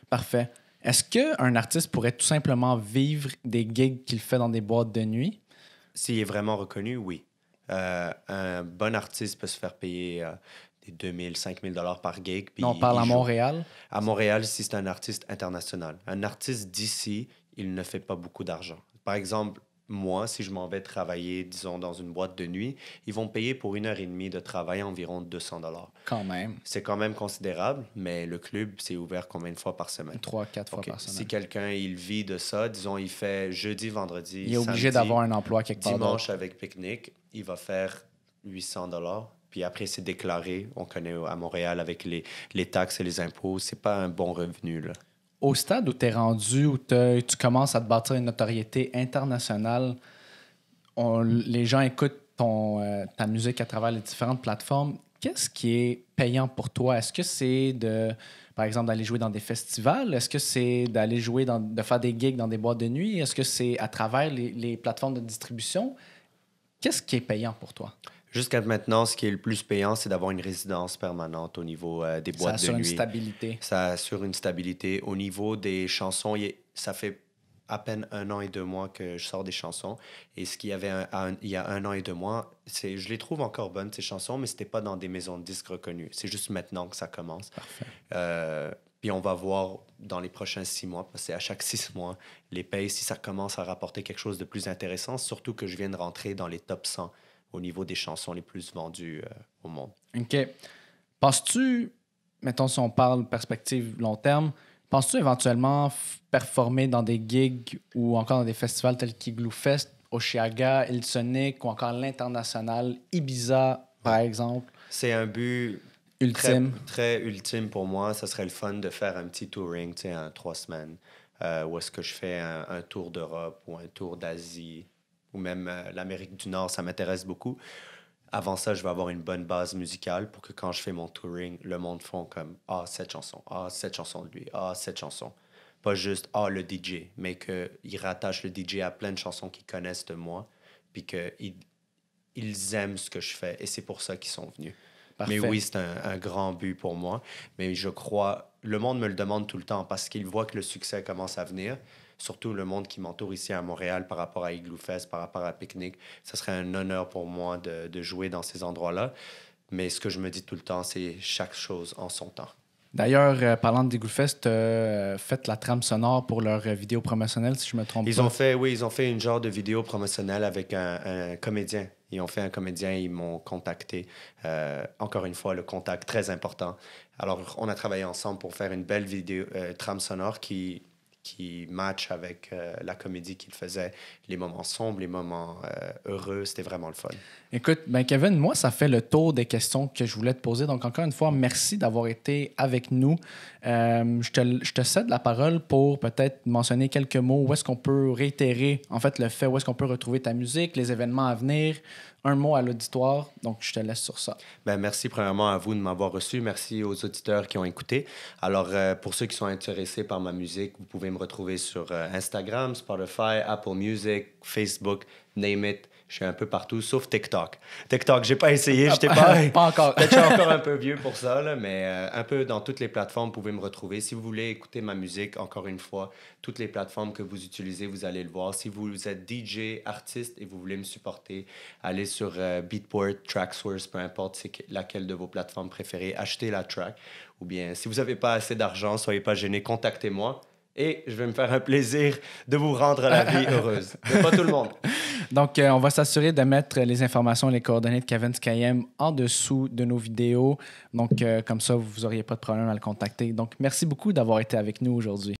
Parfait. Est-ce qu'un artiste pourrait tout simplement vivre des gigs qu'il fait dans des boîtes de nuit? S'il est vraiment reconnu, oui. Euh, un bon artiste peut se faire payer euh, des 2000, 5000 dollars par gig. Puis on parle à Montréal? À Montréal, si c'est un artiste international. Un artiste d'ici, il ne fait pas beaucoup d'argent. Par exemple, moi, si je m'en vais travailler, disons, dans une boîte de nuit, ils vont payer pour une heure et demie de travail environ 200 dollars. Quand même. C'est quand même considérable, mais le club, c'est ouvert combien de fois par semaine? Trois, quatre fois par semaine. Si quelqu'un, il vit de ça, disons, il fait jeudi, vendredi, Il est obligé d'avoir un emploi quelque Dimanche avec pique-nique, il va faire 800 dollars. Puis après, c'est déclaré. On connaît à Montréal avec les, les taxes et les impôts. C'est pas un bon revenu, là au stade où tu es rendu, où tu commences à te bâtir une notoriété internationale, les gens écoutent ton, euh, ta musique à travers les différentes plateformes. Qu'est-ce qui est payant pour toi? Est-ce que c'est de, par exemple, d'aller jouer dans des festivals? Est-ce que c'est d'aller jouer, dans, de faire des gigs dans des boîtes de nuit? Est-ce que c'est à travers les plateformes de distribution? Qu'est-ce qui est payant pour toi? Jusqu'à maintenant, ce qui est le plus payant, c'est d'avoir une résidence permanente au niveau euh, des boîtes de nuit. Ça assure une stabilité. Ça assure une stabilité. Au niveau des chansons, ça fait à peine un an et deux mois que je sors des chansons. Et ce qu'il y avait il y a un an et deux mois, c'est, je les trouve encore bonnes, ces chansons, mais ce n'était pas dans des maisons de disques reconnues. C'est juste maintenant que ça commence. Parfait. Euh, puis on va voir dans les prochains six mois, parce que à chaque six mois, les pays, si ça commence à rapporter quelque chose de plus intéressant, surtout que je viens de rentrer dans les top 100 au niveau des chansons les plus vendues euh, au monde. OK. Penses-tu, mettons si on parle perspective long terme, penses-tu éventuellement performer dans des gigs ou encore dans des festivals tels qu'Igloo Fest, Oshiaga, Il Sonic ou encore l'international, Ibiza par exemple? C'est un but ultime. Très, ultime pour moi. Ça serait le fun de faire un petit touring, en trois semaines. Euh, ou est-ce que je fais un tour d'Europe ou un tour d'Asie, ou même euh, l'Amérique du Nord, ça m'intéresse beaucoup. Avant ça, je veux avoir une bonne base musicale pour que quand je fais mon touring, le monde fasse comme Ah, cette chanson, Ah, cette chanson de lui, Ah, cette chanson. Pas juste Ah, le DJ, mais qu'ils rattachent le DJ à plein de chansons qu'ils connaissent de moi, puis qu'ils ils aiment ce que je fais et c'est pour ça qu'ils sont venus. Mais oui, c'est un, un, grand but pour moi. Mais je crois, le monde me le demande tout le temps parce qu'il voit que le succès commence à venir surtout le monde qui m'entoure ici à Montréal par rapport à Igloo Fest, par rapport à Picnic. Ce serait un honneur pour moi de, de jouer dans ces endroits-là. Mais ce que je me dis tout le temps, c'est chaque chose en son temps. D'ailleurs, euh, parlant de Fest, euh, faites la trame sonore pour leur euh, vidéo promotionnelle, si je me trompe ils pas. Ont fait, oui, ils ont fait une genre de vidéo promotionnelle avec un, un comédien. Ils ont fait un comédien, ils m'ont contacté. encore une fois, le contact très important. Alors, on a travaillé ensemble pour faire une belle vidéo trame sonore qui qui match avec euh, la comédie qu'il faisait, les moments sombres, les moments euh, heureux. C'était vraiment le fun. Écoute, ben, Kevin, moi, ça fait le tour des questions que je voulais te poser. Donc, encore une fois, merci d'avoir été avec nous. Euh, je, te, je, te, cède la parole pour peut-être mentionner quelques mots. Où est-ce qu'on peut réitérer, en fait, le fait, où est-ce qu'on peut retrouver ta musique, les événements à venir? un mot à l'auditoire. Donc, je te laisse sur ça. Bien, merci premièrement à vous de m'avoir reçu. Merci aux auditeurs qui ont écouté. Alors, euh, pour ceux qui sont intéressés par ma musique, vous pouvez me retrouver sur euh, Instagram, Spotify, Apple Music, Facebook, name it. Je suis un peu partout, sauf TikTok. TikTok, j'ai pas essayé, je ah, pas... pas encore. je suis encore un peu vieux pour ça, là, mais euh, un peu dans toutes les plateformes, vous pouvez me retrouver. Si vous voulez écouter ma musique, encore une fois, toutes les plateformes que vous utilisez, vous allez le voir. Si vous êtes DJ, artiste et vous voulez me supporter, allez sur euh, Beatport, Tracksource, peu importe c'est laquelle de vos plateformes préférées, achetez la track. Ou bien, si vous n'avez pas assez d'argent, soyez pas gêné, contactez-moi et je vais me faire un plaisir de vous rendre la vie heureuse. Mais pas tout le monde. Donc, euh, on va s'assurer de mettre les informations, et les coordonnées de Kevin Skyem en dessous de nos vidéos. Donc, euh, comme ça, vous n'auriez pas de problème à le contacter. Donc, merci beaucoup d'avoir été avec nous aujourd'hui.